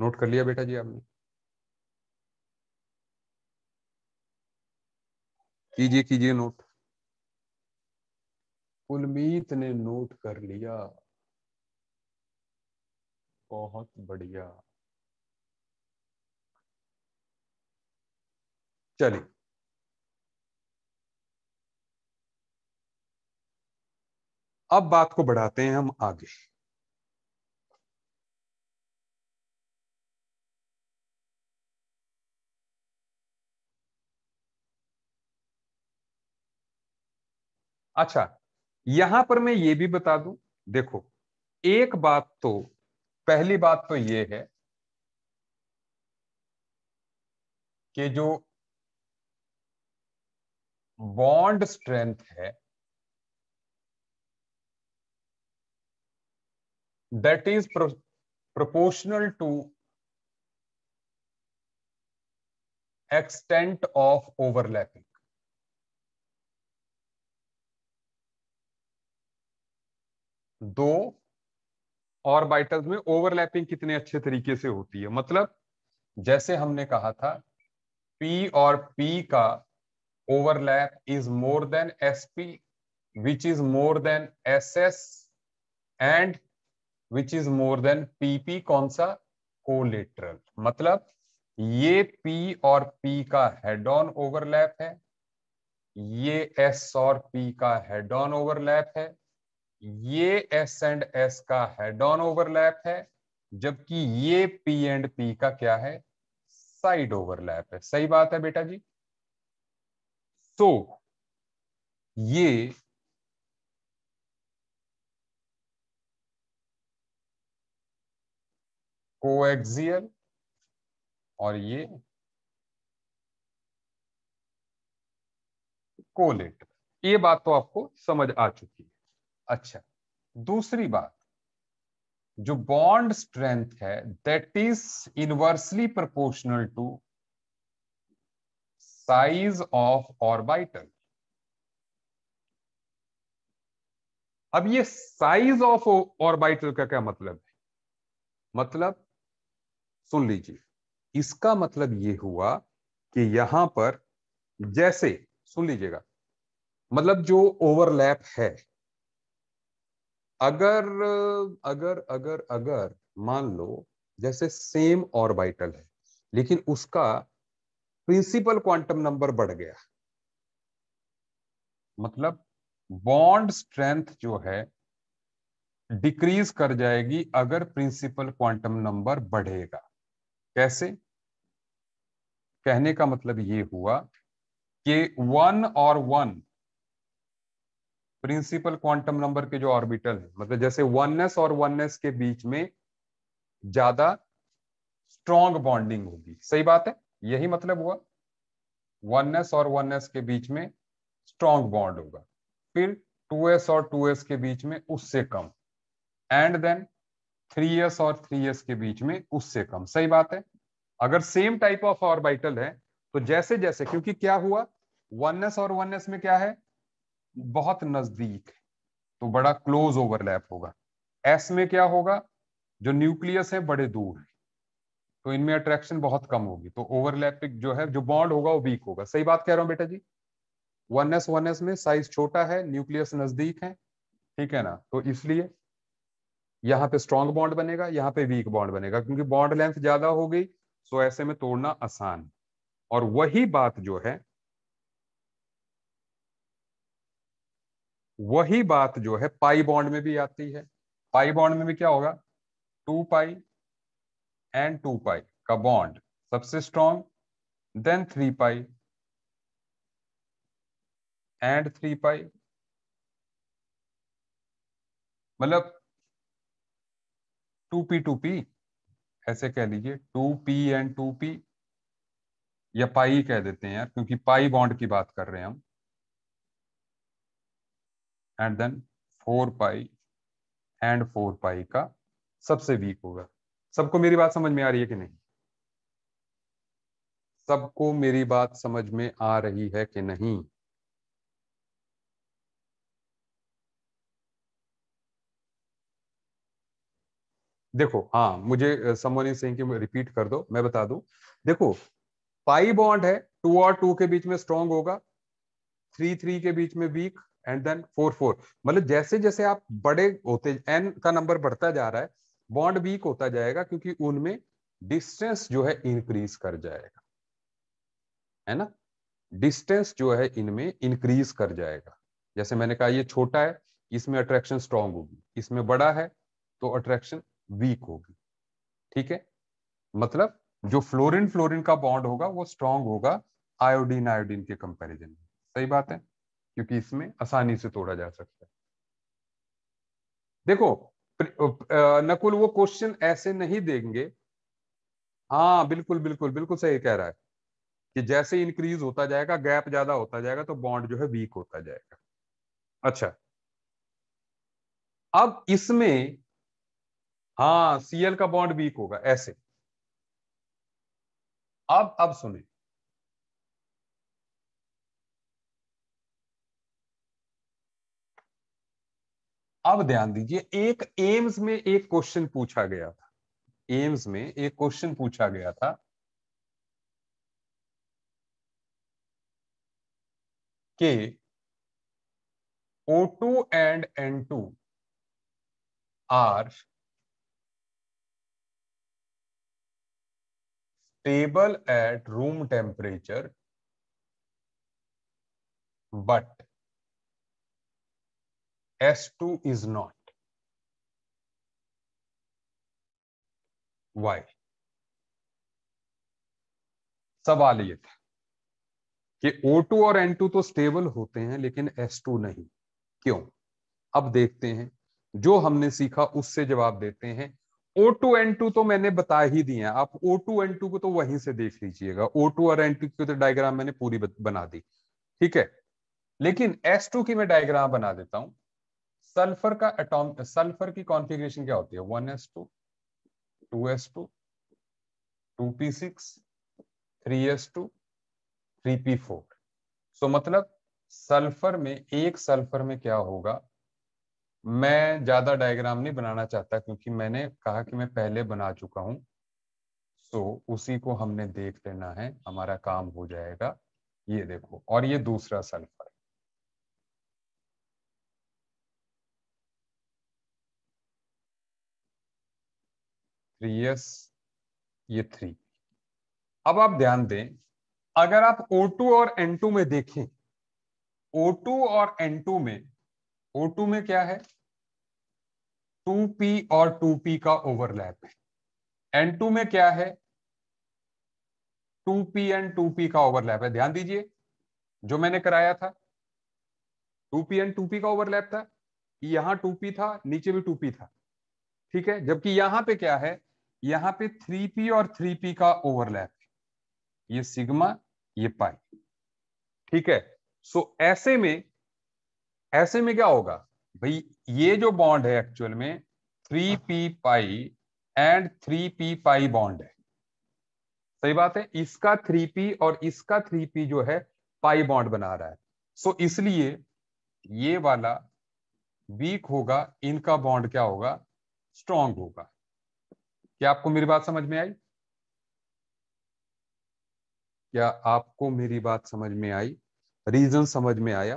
S1: नोट कर लिया बेटा जी आपने कीजिए कीजिए नोट कुलमीत ने नोट कर लिया बहुत बढ़िया चलिए अब बात को बढ़ाते हैं हम आगे अच्छा यहां पर मैं ये भी बता दूं देखो एक बात तो पहली बात तो ये है कि जो बॉन्ड स्ट्रेंथ है that is proportional to extent of overlapping दो ऑर्बिटल्स में ओवरलैपिंग कितने अच्छे तरीके से होती है मतलब जैसे हमने कहा था पी और पी का overlap is more than S P which is more than S S and which is more than PP कौन सा कोलेटरल मतलब ये पी और पी का हेड ऑन ओवरलैप है ये एस और पी का हेड ऑन ओवरलैप है ये एस एंड एस का हेड ऑन ओवरलैप है जबकि ये पी एंड पी का क्या है साइड ओवरलैप है सही बात है बेटा जी तो ये कोएक्सियल और ये कोलेट ये बात तो आपको समझ आ चुकी है अच्छा दूसरी बात जो बॉन्ड स्ट्रेंथ है that is inversely proportional to size of orbital अब ये साइज ऑफ ऑर्बिटल का क्या मतलब है मतलब सुन लीजिए इसका मतलब ये हुआ कि यहां पर जैसे सुन लीजिएगा मतलब जो ओवरलैप है अगर अगर अगर अगर मान लो जैसे सेम ऑर्बिटल है लेकिन उसका प्रिंसिपल क्वांटम नंबर बढ़ गया मतलब बॉन्ड स्ट्रेंथ जो है डिक्रीज कर जाएगी अगर प्रिंसिपल क्वांटम नंबर बढ़ेगा कैसे कहने का मतलब ये हुआ कि वन और वन प्रिंसिपल क्वांटम नंबर के जो ऑर्बिटल है मतलब जैसे वननेस और वननेस के बीच में ज्यादा स्ट्रॉन्ग बॉन्डिंग होगी सही बात है यही मतलब हुआ वननेस और वननेस के बीच में स्ट्रॉन्ग बॉन्ड होगा फिर 2s और 2s के बीच में उससे कम एंड देन 3s और 3s के बीच में उससे कम सही बात है अगर सेम टाइप ऑफ ऑर्बिटल है तो जैसे जैसे क्योंकि क्या हुआ वननेस और वननेस में क्या है बहुत नजदीक तो बड़ा क्लोज ओवरलैप होगा एस में क्या होगा जो न्यूक्लियस है बड़े दूर है तो इनमें अट्रैक्शन बहुत कम होगी तो ओवरलैप जो है जो बॉन्ड होगा वो वीक होगा सही बात कह रहा हूं बेटा जी वन एस वन एस में साइज छोटा है न्यूक्लियस नजदीक है ठीक है ना तो इसलिए यहाँ पे स्ट्रॉन्ग बॉन्ड बनेगा यहाँ पे वीक बॉन्ड बनेगा क्योंकि बॉन्ड लेंथ ज्यादा हो गई सो तो ऐसे में तोड़ना आसान और वही बात जो है वही बात जो है पाई बॉन्ड में भी आती है पाई बॉन्ड में भी क्या होगा two pi and two pi का बॉन्ड सबसे strong then three pi and three pi मतलब टू पी टू पी ऐसे कह लीजिए two P and two p या पाई कह देते हैं यार क्योंकि पाई बॉन्ड की बात कर रहे हैं हम and then four pi and four pi का सबसे वीक होगा सबको मेरी बात समझ में आ रही है कि नहीं सबको मेरी बात समझ में आ रही है कि नहीं देखो हाँ मुझे समवन सिंह की रिपीट कर दो मैं बता दू देखो पाई बॉन्ड है टू और टू के बीच में स्ट्रॉन्ग होगा थ्री थ्री के बीच में weak and then four four मतलब जैसे जैसे आप बड़े होते एन का नंबर बढ़ता जा रहा है बॉन्ड वीक होता जाएगा क्योंकि उनमें डिस्टेंस जो है इंक्रीज कर जाएगा है ना डिस्टेंस जो है इनमें इंक्रीज कर जाएगा जैसे मैंने कहा ये छोटा है इसमें अट्रैक्शन स्ट्रांग होगी इसमें बड़ा है तो अट्रैक्शन वीक होगी ठीक है मतलब जो फ्लोरिन फ्लोरिन का बॉन्ड होगा वो स्ट्रांग होगा आयोडीन आयोडीन के कंपैरिजन में सही बात है क्योंकि इसमें आसानी से तोड़ा जा सकता है देखो नकुल वो क्वेश्चन ऐसे नहीं देंगे हाँ बिल्कुल बिल्कुल बिल्कुल सही कह रहा है कि जैसे इंक्रीज होता जाएगा गैप ज्यादा होता जाएगा तो बॉन्ड जो है वीक होता जाएगा अच्छा अब इसमें हाँ सीएल का बॉन्ड वीक होगा ऐसे अब अब सुने अब ध्यान दीजिए एक एम्स में एक क्वेश्चन पूछा गया था एम्स में एक क्वेश्चन पूछा गया था कि O2 N two are stable at room temperature but S2 is not. Why? सवाल ये था कि O2 और N2 तो स्टेबल होते हैं लेकिन S2 नहीं क्यों अब देखते हैं जो हमने सीखा उससे जवाब देते हैं O2 N2 तो मैंने बता ही दिए आप O2 N2 को तो वहीं से देख लीजिएगा O2 और N2 की तो डायग्राम मैंने पूरी बना दी ठीक है लेकिन S2 की मैं डायग्राम बना देता हूं सल्फर का एटॉम सल्फर की कॉन्फ़िगरेशन क्या होती है one S two two S two two p six three s two three p four so मतलब सल्फर में एक सल्फर में क्या होगा मैं ज्यादा डायग्राम नहीं बनाना चाहता क्योंकि मैंने कहा कि मैं पहले बना चुका हूं सो so, उसी को हमने देख लेना है हमारा काम हो जाएगा ये देखो और ये दूसरा सल्फर थ्री ये थ्री अब आप ध्यान दें अगर आप O2 और N2 में देखें O2 और N2 में O2 में क्या है 2P और 2P का ओवरलैप है N2 में क्या है 2P एंड 2P का ओवरलैप है ध्यान दीजिए जो मैंने कराया था 2P एंड 2P का ओवरलैप था यहां 2P था नीचे भी 2P था ठीक है जबकि यहां पे क्या है यहां पे थ्री पी और थ्री पी का ओवरलैप ये सिग्मा ये पाई ठीक है सो so, ऐसे में ऐसे में क्या होगा भाई ये जो बॉन्ड है एक्चुअल में three p pi and three p pi bond है सही बात है इसका थ्री पी और इसका थ्री पी जो है पाई बॉन्ड बना रहा है सो so, इसलिए ये वाला वीक होगा इनका बॉन्ड क्या होगा स्ट्रॉन्ग होगा क्या आपको मेरी बात समझ में आई क्या आपको मेरी बात समझ में आई रीजन समझ में आया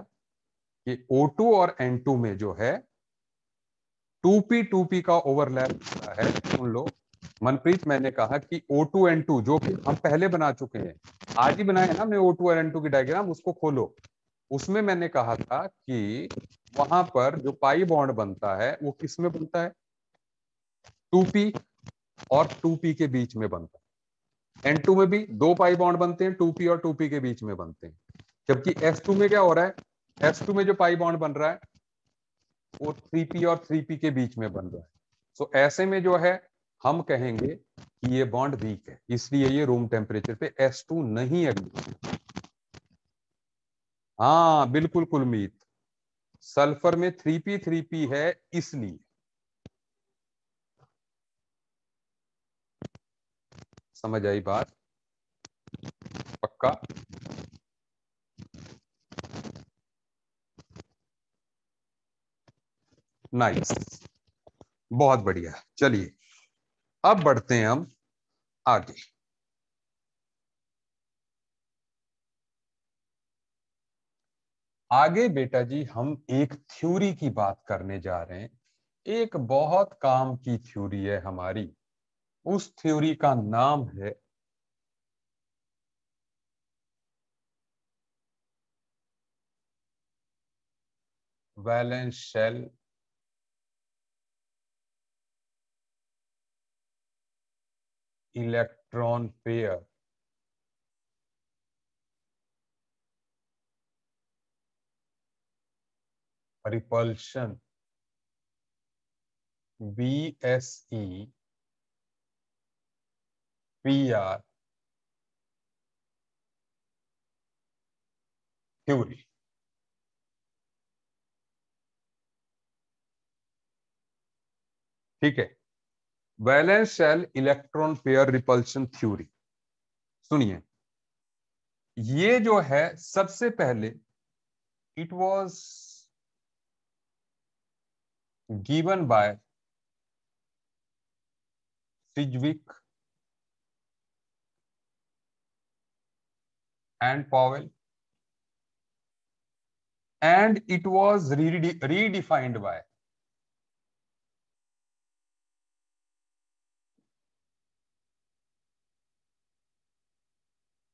S1: कि O2 और N2 में जो है 2P 2P का ओवरलैप है सुन लो मनप्रीत मैंने कहा कि O2 N2 जो कि हम पहले बना चुके हैं आज ही बनाए ना हमने O2 और N2 की डायग्राम उसको खोलो उसमें मैंने कहा था कि वहां पर जो पाई बॉन्ड बनता है वो किस में बनता है 2p और 2p के बीच में बनता है N2 में भी दो पाई बॉन्ड बनते हैं 2p और 2p के बीच में बनते हैं जबकि S2 में क्या हो रहा है S2 में जो पाई बॉन्ड बन रहा है वो 3p और 3p के बीच में बन रहा है सो so, ऐसे में जो है हम कहेंगे कि ये बॉन्ड वीक है इसलिए ये रूम टेम्परेचर पे S2 नहीं है हाँ बिल्कुल कुलमीत सल्फर में 3p 3p है इसलिए समझ आई बात पक्का नाइस बहुत बढ़िया चलिए अब बढ़ते हैं हम आगे आगे बेटा जी हम एक थ्योरी की बात करने जा रहे हैं एक बहुत काम की थ्योरी है हमारी उस थ्योरी का नाम है valence shell electron pair S E PR fuel. ठीक है valence shell electron pair repulsion theory सुनिए ये जो है सबसे पहले it was given by Sidgwick and Powell. And it was rede redefined by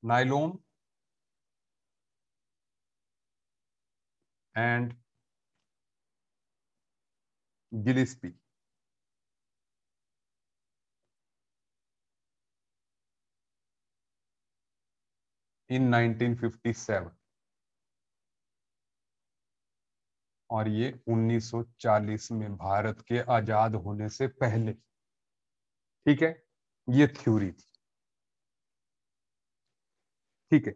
S1: nylon and Gillespie. In 1957 और ये 1940 में भारत के आजाद होने से पहले ठीक है ये थ्योरी थी ठीक है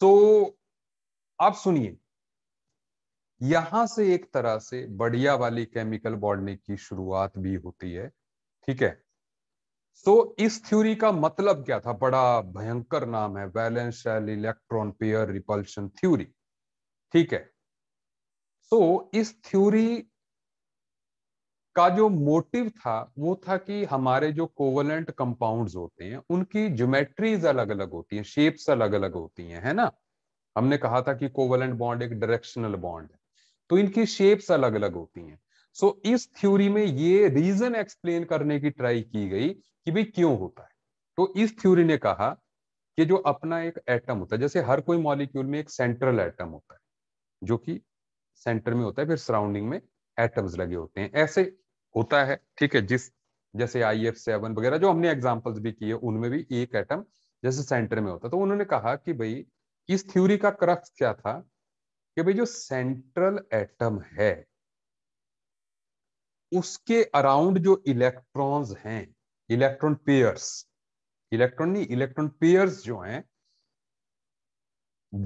S1: तो आप सुनिए यहां से एक तरह से बढ़िया वाली केमिकल बॉन्डिंग की शुरुआत भी होती है ठीक है सो तो so, इस थ्योरी का मतलब क्या था बड़ा भयंकर नाम है valence shell electron pair repulsion theory ठीक है सो तो so, इस थ्योरी का जो मोटिव था वो था कि हमारे जो कोवलेंट कंपाउंड्स होते हैं उनकी ज्योमेट्रीज अलग अलग होती हैं शेप्स अलग अलग होती हैं है ना हमने कहा था कि कोवलेंट बॉन्ड एक डायरेक्शनल बॉन्ड है तो इनकी शेप्स अलग अलग होती हैं सो so, इस थ्योरी में ये रीजन एक्सप्लेन करने की ट्राई की गई कि भाई क्यों होता है तो इस थ्योरी ने कहा कि जो अपना एक एटम होता है जैसे हर कोई मॉलिक्यूल में एक सेंट्रल एटम होता है जो कि सेंटर में होता है फिर सराउंडिंग में एटम्स लगे होते हैं ऐसे होता है ठीक है जिस जैसे आई एफ सेवन वगैरह जो हमने एग्जाम्पल्स भी किए उनमें भी एक एटम जैसे सेंटर में होता है तो उन्होंने कहा कि भाई इस थ्योरी का क्रक्स क्या था कि भाई जो सेंट्रल एटम है उसके अराउंड जो इलेक्ट्रॉन्स हैं इलेक्ट्रॉन पेयर्स इलेक्ट्रॉन नहीं इलेक्ट्रॉन पेयर्स जो हैं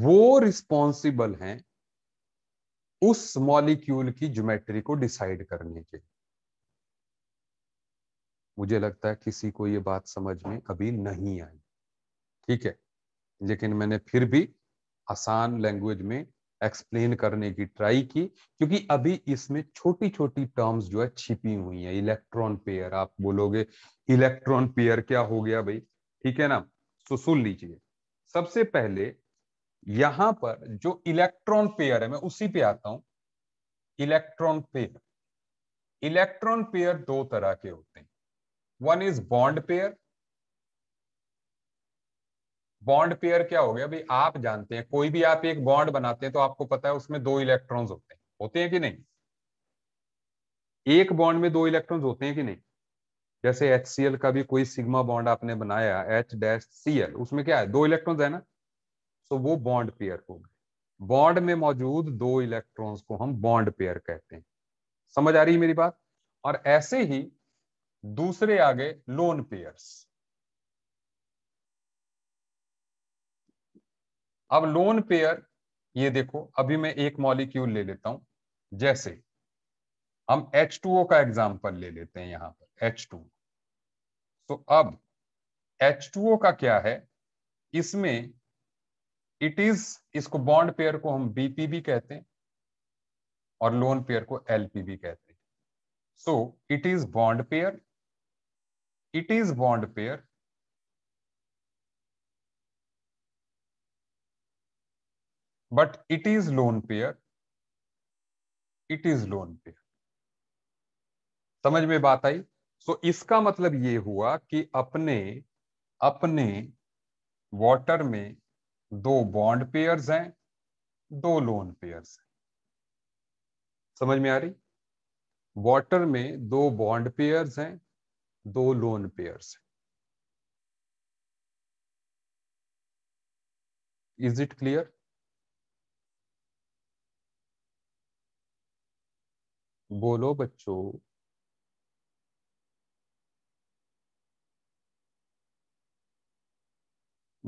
S1: वो रिस्पॉन्सिबल हैं उस मॉलिक्यूल की ज्योमेट्री को डिसाइड करने के मुझे लगता है किसी को ये बात समझ में अभी नहीं आई ठीक है लेकिन मैंने फिर भी आसान लैंग्वेज में एक्सप्लेन करने की ट्राई की क्योंकि अभी इसमें छोटी छोटी टर्म्स जो है छिपी हुई है इलेक्ट्रॉन पेयर आप बोलोगे इलेक्ट्रॉन पेयर क्या हो गया भाई ठीक है ना तो सुन लीजिए सबसे पहले यहां पर जो इलेक्ट्रॉन पेयर है मैं उसी पे आता हूं इलेक्ट्रॉन पेयर इलेक्ट्रॉन पेयर दो तरह के होते हैं one is bond pair bond pair क्या हो गया भाई आप जानते हैं कोई भी आप एक बॉन्ड बनाते हैं तो आपको पता है उसमें दो इलेक्ट्रॉन्स होते हैं होते हैं कि नहीं एक बॉन्ड में दो इलेक्ट्रॉन्स होते हैं कि नहीं जैसे एच का भी कोई सिग्मा बॉन्ड आपने बनाया एच डैश सी उसमें क्या है दो इलेक्ट्रॉन्स है ना तो वो बॉन्ड पेयर हो गए बॉन्ड में मौजूद दो इलेक्ट्रॉन्स को हम बॉन्ड पेयर कहते हैं समझ आ रही है मेरी बात और ऐसे ही दूसरे आगे लोन पेयर्स अब लोन पेयर ये देखो अभी मैं एक मॉलिक्यूल ले लेता हूं जैसे हम H2O का एग्जाम्पल ले लेते हैं यहां पर H2 तो अब H2O का क्या है इसमें इट इज इसको बॉन्ड पेयर को हम बीपी भी कहते हैं और लोन पेयर को एलपी भी कहते हैं so it is bond pair it is bond pair but it is lone pair it is lone pair समझ में बात आई सो so, इसका मतलब ये हुआ कि अपने अपने वाटर में दो बॉन्ड पेयर्स हैं दो लोन पेयर्स हैं समझ में आ रही वाटर में दो बॉन्ड पेयर्स हैं दो लोन पेयर्स हैं इज इट क्लियर बोलो बच्चों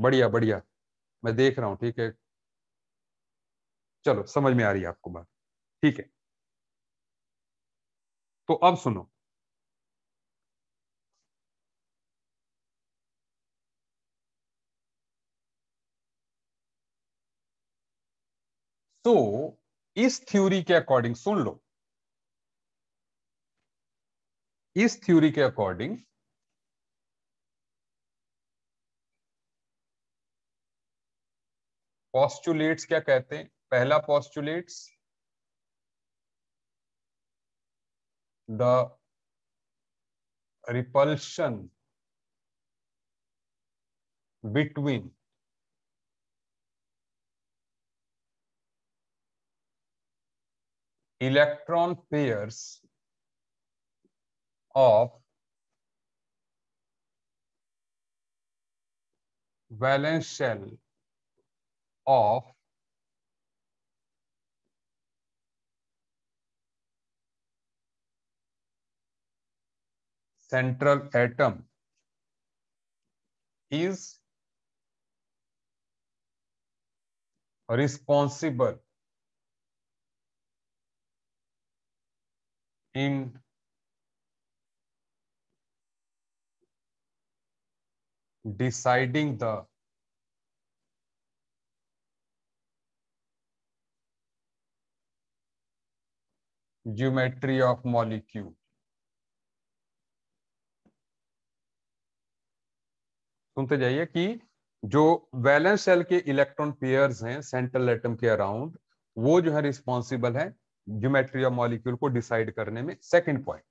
S1: बढ़िया बढ़िया मैं देख रहा हूं ठीक है चलो समझ में आ रही है आपको बात ठीक है तो अब सुनो तो इस थ्योरी के अकॉर्डिंग सुन लो इस थ्योरी के अकॉर्डिंग पॉस्टुलेट्स क्या कहते हैं पहला postulates the repulsion between electron pairs of valence shell of central atom is responsible in deciding the geometry of molecule सुनते जाइए कि जो वैलेंस सेल के इलेक्ट्रॉन पेयर्स हैं सेंट्रल एटम के अराउंड वो जो है रिस्पॉन्सिबल है ज्योमेट्री ऑफ मॉलिक्यूल को डिसाइड करने में सेकंड पॉइंट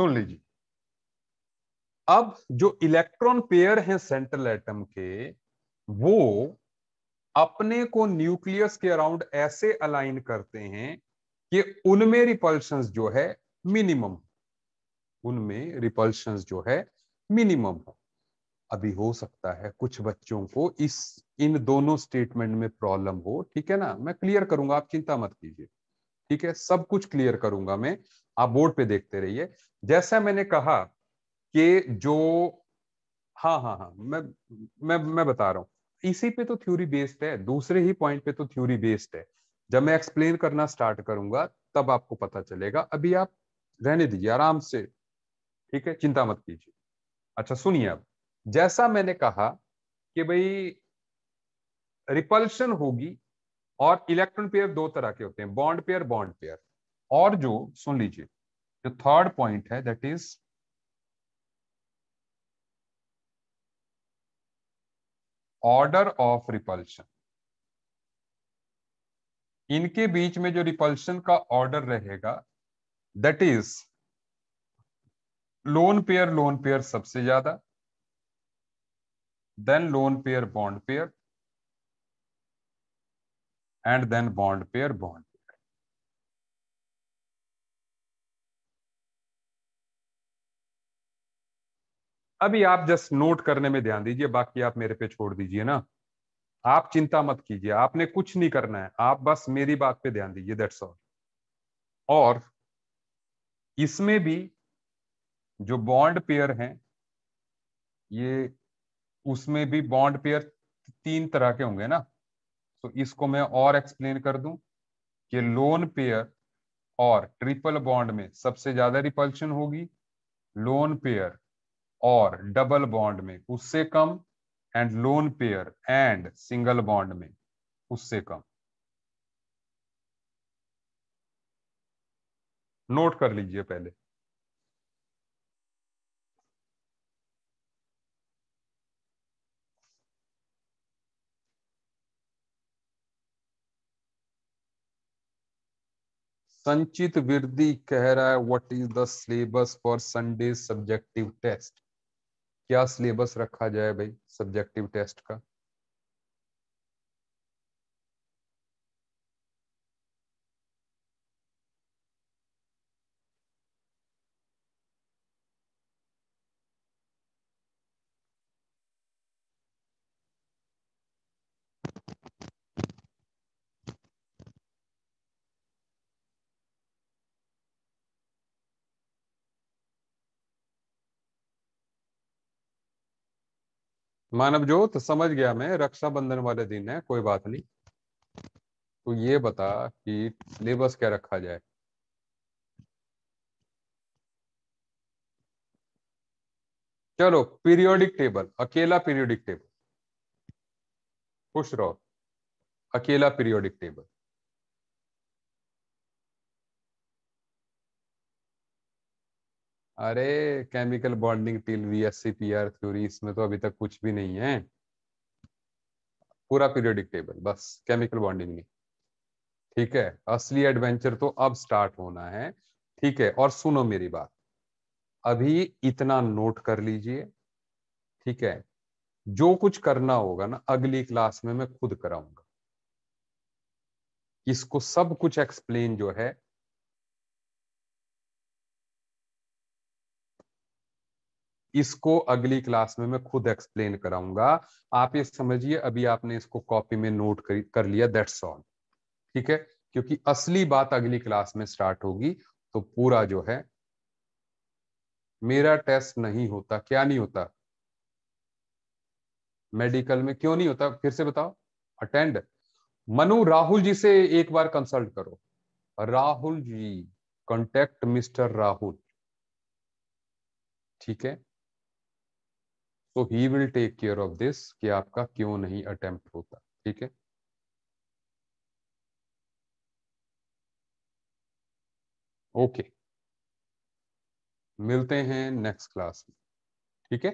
S1: सुन लीजिए अब जो इलेक्ट्रॉन पेयर हैं सेंट्रल एटम के वो अपने को न्यूक्लियस के अराउंड ऐसे अलाइन करते हैं कि उनमें रिपल्शन जो है मिनिमम उनमें रिपल्शन जो है मिनिमम हो अभी हो सकता है कुछ बच्चों को इस इन दोनों स्टेटमेंट में प्रॉब्लम हो ठीक है ना मैं क्लियर करूंगा आप चिंता मत कीजिए ठीक है सब कुछ क्लियर करूंगा मैं आप बोर्ड पे देखते रहिए जैसा मैंने कहा कि जो हाँ हाँ हाँ मैं मैं मैं बता रहा हूँ इसी पे तो थ्योरी बेस्ड है दूसरे ही पॉइंट पे तो थ्योरी बेस्ड है जब मैं एक्सप्लेन करना स्टार्ट करूंगा तब आपको पता चलेगा अभी आप रहने दीजिए आराम से ठीक है चिंता मत कीजिए अच्छा सुनिए अब जैसा मैंने कहा कि भाई रिपल्शन होगी और इलेक्ट्रॉन पेयर दो तरह के होते हैं बॉन्ड पेयर बॉन्ड पेयर और जो सुन लीजिए जो थर्ड पॉइंट है that is order of repulsion इनके बीच में जो रिपल्शन का ऑर्डर रहेगा that is lone pair lone pair सबसे ज्यादा then lone pair bond pair and then bond pair, bond अभी आप जस्ट नोट करने में ध्यान दीजिए बाकी आप मेरे पे छोड़ दीजिए ना आप चिंता मत कीजिए आपने कुछ नहीं करना है आप बस मेरी बात पे ध्यान दीजिए दैट्स ऑल और इसमें भी जो बॉन्ड पेयर हैं ये उसमें भी बॉन्ड पेयर तीन तरह के होंगे ना तो इसको मैं और एक्सप्लेन कर दूं कि लोन पेयर और ट्रिपल बॉन्ड में सबसे ज्यादा रिपल्शन होगी लोन पेयर और डबल बॉन्ड में उससे कम and lone pair and single bond में उससे कम नोट कर लीजिए पहले संचित वृद्धि कह रहा है what is the syllabus for Sunday subjective test क्या सिलेबस रखा जाए भाई सब्जेक्टिव टेस्ट का मानव जोत समझ गया मैं रक्षाबंधन वाले दिन है कोई बात नहीं तो ये बता कि सिलेबस क्या रखा जाए चलो पीरियोडिक टेबल अकेला पीरियोडिक टेबल खुश रहो अकेला पीरियोडिक टेबल अरे chemical bonding till VSEPR theory इसमें तो अभी तक कुछ भी नहीं है पूरा पीरियोडिक टेबल बस केमिकल बॉन्डिंग नहीं ठीक है असली एडवेंचर तो अब स्टार्ट होना है ठीक है और सुनो मेरी बात अभी इतना नोट कर लीजिए ठीक है जो कुछ करना होगा ना अगली क्लास में मैं खुद कराऊंगा इसको सब कुछ एक्सप्लेन जो है इसको अगली क्लास में मैं खुद एक्सप्लेन कराऊंगा आप ये समझिए अभी आपने इसको कॉपी में नोट कर, कर लिया दैट्स ऑल ठीक है क्योंकि असली बात अगली क्लास में स्टार्ट होगी तो पूरा जो है मेरा टेस्ट नहीं होता क्या नहीं होता मेडिकल में क्यों नहीं होता फिर से बताओ अटेंड मनु राहुल जी से एक बार कंसल्ट करो राहुल जी कॉन्टेक्ट मिस्टर राहुल ठीक है तो he will take care of this कि आपका क्यों नहीं अटेम्प्ट होता ठीक है ओके मिलते हैं नेक्स्ट क्लास में ठीक है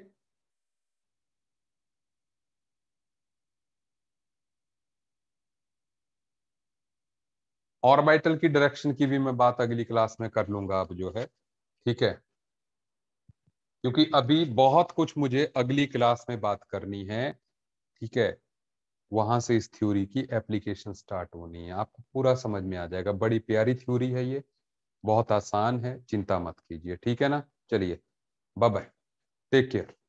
S1: ऑर्बिटल की डायरेक्शन की भी मैं बात अगली क्लास में कर लूंगा अब जो है ठीक है क्योंकि अभी बहुत कुछ मुझे अगली क्लास में बात करनी है ठीक है वहां से इस थ्योरी की एप्लीकेशन स्टार्ट होनी है आपको पूरा समझ में आ जाएगा बड़ी प्यारी थ्योरी है ये बहुत आसान है चिंता मत कीजिए ठीक है ना चलिए बाय बाय टेक केयर